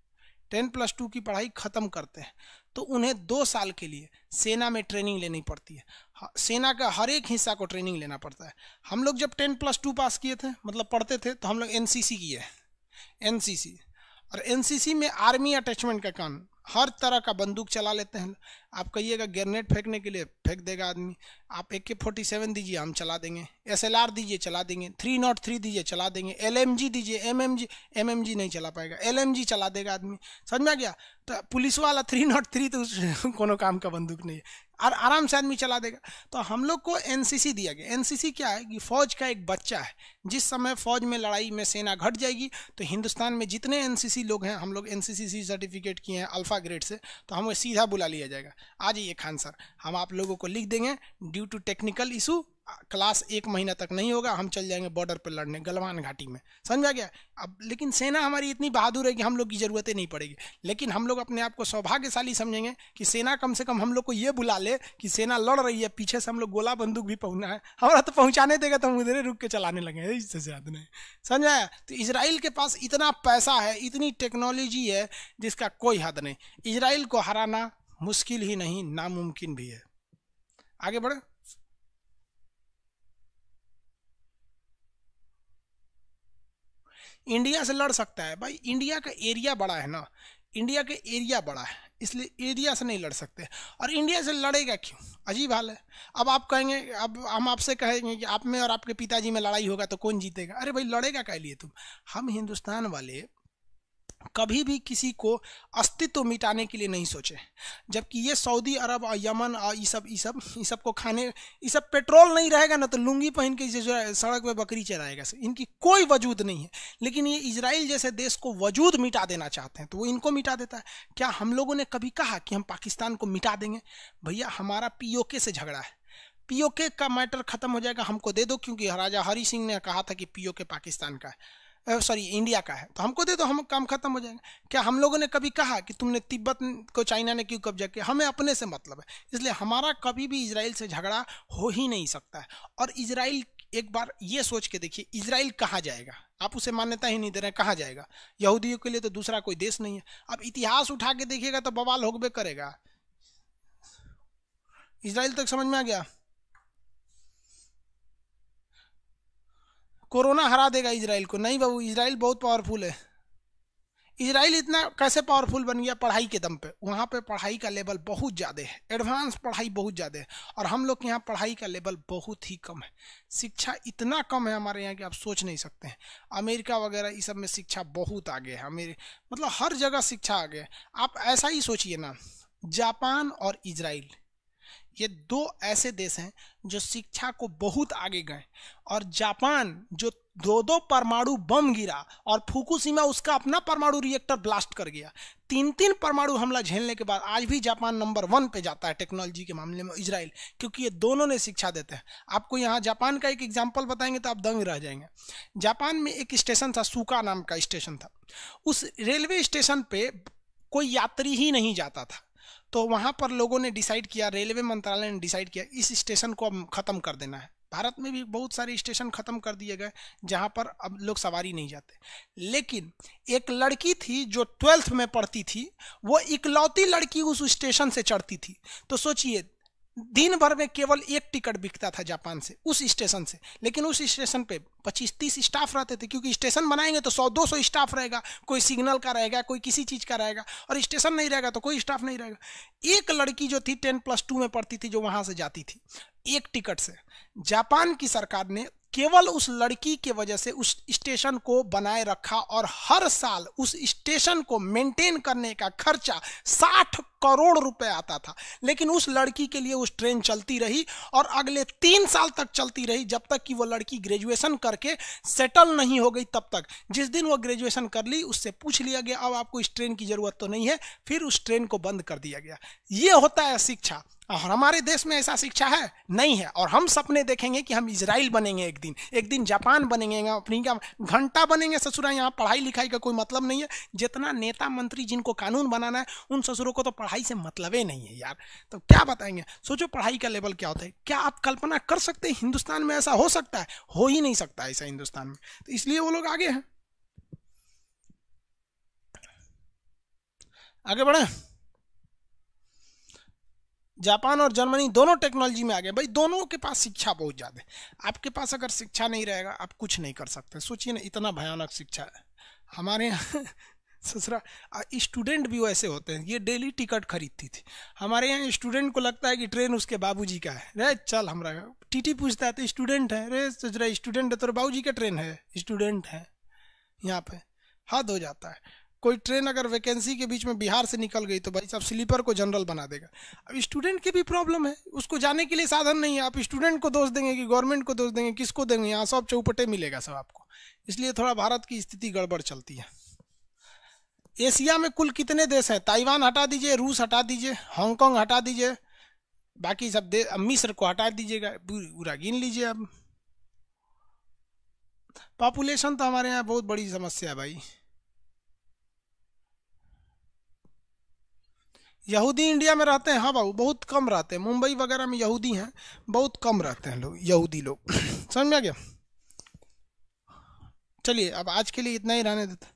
टेन प्लस टू की पढ़ाई ख़त्म करते हैं तो उन्हें दो साल के लिए सेना में ट्रेनिंग लेनी पड़ती है हाँ, सेना का हर एक हिस्सा को ट्रेनिंग लेना पड़ता है हम लोग जब टेन प्लस टू पास किए थे मतलब पढ़ते थे तो हम लोग एन किए हैं एन और एन में आर्मी अटैचमेंट का काम हर तरह का बंदूक चला लेते हैं आप कहिएगा ग्रेनेड फेंकने के लिए फेंक देगा आदमी आप ए के फोर्टी सेवन दीजिए हम चला देंगे एस एल आर दीजिए चला देंगे थ्री नॉट थ्री दीजिए चला देंगे एल एम जी दीजिए M M G M M G नहीं चला पाएगा एल एम जी चला देगा आदमी समझ में आ गया तो पुलिस वाला थ्री नॉट थ्री तो कोनो काम का बंदूक नहीं है और आराम से आदमी चला देगा तो हम लोग को सी दिया गया सी क्या है कि फौज का एक बच्चा है जिस समय फौज में लड़ाई में सेना घट जाएगी तो हिंदुस्तान में जितने सी लोग हैं हम लोग सी सर्टिफिकेट किए हैं अल्फा ग्रेड से तो हमें सीधा बुला लिया जाएगा आ जाइए खान सर हम आप लोगों को लिख देंगे due to technical issue class एक महीना तक नहीं होगा हम चल जाएंगे बॉर्डर पर लड़ने गलवान घाटी में समझा गया अब लेकिन सेना हमारी इतनी बहादुर है कि हम लोग की ज़रूरतें नहीं पड़ेगी लेकिन हम लोग अपने आप को सौभाग्यशाली समझेंगे कि सेना कम से कम हम लोग को ये बुला ले कि सेना लड़ रही है पीछे से हम लोग गोला बंदूक भी पहुँचना है हमारा तो पहुँचाने देगा तो हम उधर रुक के चलाने लगे इससे ज्यादा नहीं समझाया तो इसराइल के पास इतना पैसा है इतनी टेक्नोलॉजी है जिसका कोई हद नहीं इसराइल को हराना मुश्किल ही नहीं नामुमकिन भी है आगे बढ़े इंडिया से लड़ सकता है भाई इंडिया का एरिया बड़ा है ना इंडिया का एरिया बड़ा है इसलिए एरिया से नहीं लड़ सकते और इंडिया से लड़ेगा क्यों अजीब हाल है अब आप कहेंगे अब हम आपसे कहेंगे कि आप में और आपके पिताजी में लड़ाई होगा तो कौन जीतेगा अरे भाई लड़ेगा कह लिए तुम हम हिंदुस्तान वाले कभी भी किसी को अस्तित्व मिटाने के लिए नहीं सोचे जबकि ये सऊदी अरब और यमन और ये सब ये सब ये सब को खाने ये सब पेट्रोल नहीं रहेगा ना तो लुंगी पहन के जो सड़क पे बकरी चलाएगा इनकी कोई वजूद नहीं है लेकिन ये इसराइल जैसे देश को वजूद मिटा देना चाहते हैं तो वो इनको मिटा देता है क्या हम लोगों ने कभी कहा कि हम पाकिस्तान को मिटा देंगे भैया हमारा पीओके से झगड़ा है पीओके का मैटर खत्म हो जाएगा हमको दे दो क्योंकि राजा हरी सिंह ने कहा था कि पीओके पाकिस्तान का है सॉरी इंडिया का है तो हमको दे दो हम काम खत्म हो जाएगा क्या हम लोगों ने कभी कहा कि तुमने तिब्बत को चाइना ने क्यों कब्जा किया हमें अपने से मतलब है इसलिए हमारा कभी भी इसराइल से झगड़ा हो ही नहीं सकता है और इसराइल एक बार ये सोच के देखिए इसराइल कहाँ जाएगा आप उसे मान्यता ही नहीं दे रहे कहाँ जाएगा यहूदियों के लिए तो दूसरा कोई देश नहीं है अब इतिहास उठा के देखिएगा तो बवाल होगबे करेगा इसराइल तक समझ में आ गया कोरोना हरा देगा इसराइल को नहीं बाबू इसराइल बहुत पावरफुल है इसराइल इतना कैसे पावरफुल बन गया पढ़ाई के दम पे वहाँ पे पढ़ाई का लेवल बहुत ज़्यादा है एडवांस पढ़ाई बहुत ज़्यादा है और हम लोग के यहाँ पढ़ाई का लेवल बहुत ही कम है शिक्षा इतना कम है हमारे यहाँ कि आप सोच नहीं सकते हैं अमेरिका वगैरह इस सब में शिक्षा बहुत आगे है अमेरिक मतलब हर जगह शिक्षा आगे है आप ऐसा ही सोचिए ना जापान और इसराइल ये दो ऐसे देश हैं जो शिक्षा को बहुत आगे गए और जापान जो दो दो परमाणु बम गिरा और फुकुशिमा उसका अपना परमाणु रिएक्टर ब्लास्ट कर गया तीन तीन परमाणु हमला झेलने के बाद आज भी जापान नंबर वन पे जाता है टेक्नोलॉजी के मामले में इसराइल क्योंकि ये दोनों ने शिक्षा देते हैं आपको यहाँ जापान का एक एग्जाम्पल बताएंगे तो आप दंग रह जाएंगे जापान में एक स्टेशन था सूका नाम का स्टेशन था उस रेलवे स्टेशन पे कोई यात्री ही नहीं जाता था तो वहाँ पर लोगों ने डिसाइड किया रेलवे मंत्रालय ने डिसाइड किया इस स्टेशन को अब ख़त्म कर देना है भारत में भी बहुत सारे स्टेशन ख़त्म कर दिए गए जहाँ पर अब लोग सवारी नहीं जाते लेकिन एक लड़की थी जो ट्वेल्थ में पढ़ती थी वो इकलौती लड़की उस स्टेशन से चढ़ती थी तो सोचिए दिन भर में केवल एक टिकट बिकता था जापान से उस स्टेशन से लेकिन उस स्टेशन पे 25 तीस स्टाफ रहते थे क्योंकि स्टेशन बनाएंगे तो 100 200 स्टाफ रहेगा कोई सिग्नल का रहेगा कोई किसी चीज़ का रहेगा और स्टेशन नहीं रहेगा तो कोई स्टाफ नहीं रहेगा एक लड़की जो थी टेन प्लस टू में पढ़ती थी जो वहाँ से जाती थी एक टिकट से जापान की सरकार ने केवल उस लड़की के वजह से उस स्टेशन को बनाए रखा और हर साल उस स्टेशन को मेंटेन करने का खर्चा साठ करोड़ रुपए आता था लेकिन उस लड़की के लिए उस ट्रेन चलती रही और अगले तीन साल तक चलती रही जब तक कि वो लड़की ग्रेजुएशन करके सेटल नहीं हो गई तब तक जिस दिन वो ग्रेजुएशन कर ली उससे पूछ लिया गया अब आपको इस ट्रेन की ज़रूरत तो नहीं है फिर उस ट्रेन को बंद कर दिया गया ये होता है शिक्षा और हमारे देश में ऐसा शिक्षा है नहीं है और हम सपने देखेंगे कि हम इसराइल बनेंगे एक दिन एक दिन जापान बनेंगे अफ्रीका घंटा बनेंगे ससुरा यहाँ पढ़ाई लिखाई का कोई मतलब नहीं है जितना नेता मंत्री जिनको कानून बनाना है उन ससुरों को तो पढ़ा पढ़ाई से मतलब ही नहीं है यार तो क्या बताएंगे सोचो पढ़ाई का लेवल क्या होता है क्या आप कल्पना कर सकते हैं हिंदुस्तान में ऐसा हो सकता है हो ही नहीं सकता ऐसा हिंदुस्तान में तो इसलिए वो लोग आगे हैं आगे बढ़े जापान और जर्मनी दोनों टेक्नोलॉजी में आ गए भाई दोनों के पास शिक्षा बहुत ज़्यादा है आपके पास अगर शिक्षा नहीं रहेगा आप कुछ नहीं कर सकते सोचिए ना इतना भयानक शिक्षा है हमारे यहाँ ससुरा स्टूडेंट भी वैसे होते हैं ये डेली टिकट खरीदती थी हमारे यहाँ स्टूडेंट को लगता है कि ट्रेन उसके बाबूजी का है रे चल हमारा टीटी पूछता है तो स्टूडेंट है रे ससुरा स्टूडेंट है तो बाबूजी का ट्रेन है स्टूडेंट है यहाँ पे हद हो जाता है कोई ट्रेन अगर वैकेंसी के बीच में बिहार से निकल गई तो भाई साहब स्लीपर को जनरल बना देगा अब स्टूडेंट की भी प्रॉब्लम है उसको जाने के लिए साधन नहीं है आप स्टूडेंट को दोष देंगे कि गवर्नमेंट को दोष देंगे किसको देंगे यहाँ सब चौपटे मिलेगा सब आपको इसलिए थोड़ा भारत की स्थिति गड़बड़ चलती है एशिया में कुल कितने देश हैं ताइवान हटा दीजिए रूस हटा दीजिए हांगकांग हटा दीजिए बाकी सब देश मिस्र को हटा दीजिएगा पूरा गिन लीजिए अब पॉपुलेशन तो हमारे यहाँ बहुत बड़ी समस्या है भाई यहूदी इंडिया में रहते हैं हाँ बाबू बहुत कम रहते हैं मुंबई वगैरह में यहूदी हैं बहुत कम रहते हैं लोग यहूदी लोग समझ में आ गया चलिए अब आज के लिए इतना ही रहने देते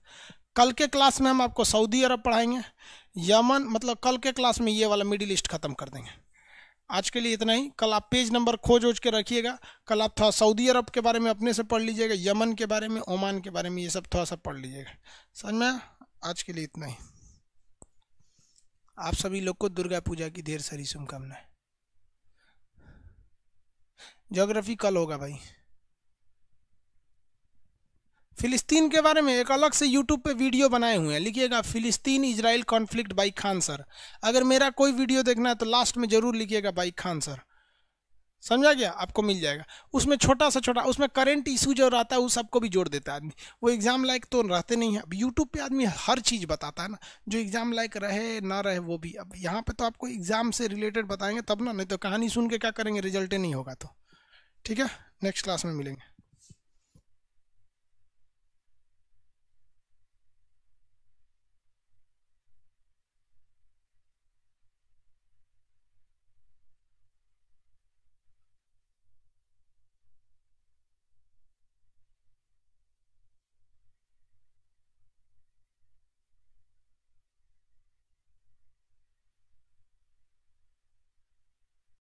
कल के क्लास में हम आपको सऊदी अरब पढ़ाएंगे यमन मतलब कल के क्लास में ये वाला मिडिल ईस्ट ख़त्म कर देंगे आज के लिए इतना ही कल आप पेज नंबर खोज ओज के रखिएगा कल आप थोड़ा सऊदी अरब के बारे में अपने से पढ़ लीजिएगा यमन के बारे में ओमान के बारे में ये सब थोड़ा सा पढ़ लीजिएगा समझ में आज के लिए इतना ही आप सभी लोग को दुर्गा पूजा की ढेर सारी शुभकामनाएं जोग्राफी कल होगा भाई फिलिस्तीन के बारे में एक अलग से यूट्यूब पे वीडियो बनाए हुए हैं लिखिएगा फिलिस्तीन Israel conflict by Khan sir अगर मेरा कोई वीडियो देखना है तो लास्ट में ज़रूर लिखिएगा बाई खान सर समझा गया आपको मिल जाएगा उसमें छोटा सा छोटा उसमें करंट इशू जो रहता है वो सबको भी जोड़ देता है आदमी वो एग्ज़ाम लायक तो रहते नहीं है अब यूट्यूब पे आदमी हर चीज़ बताता है ना जो एग्ज़ाम लायक रहे ना रहे वो भी अब यहाँ पे तो आपको एग्ज़ाम से रिलेटेड बताएंगे तब ना नहीं तो कहानी सुन के क्या करेंगे रिजल्ट नहीं होगा तो ठीक है नेक्स्ट क्लास में मिलेंगे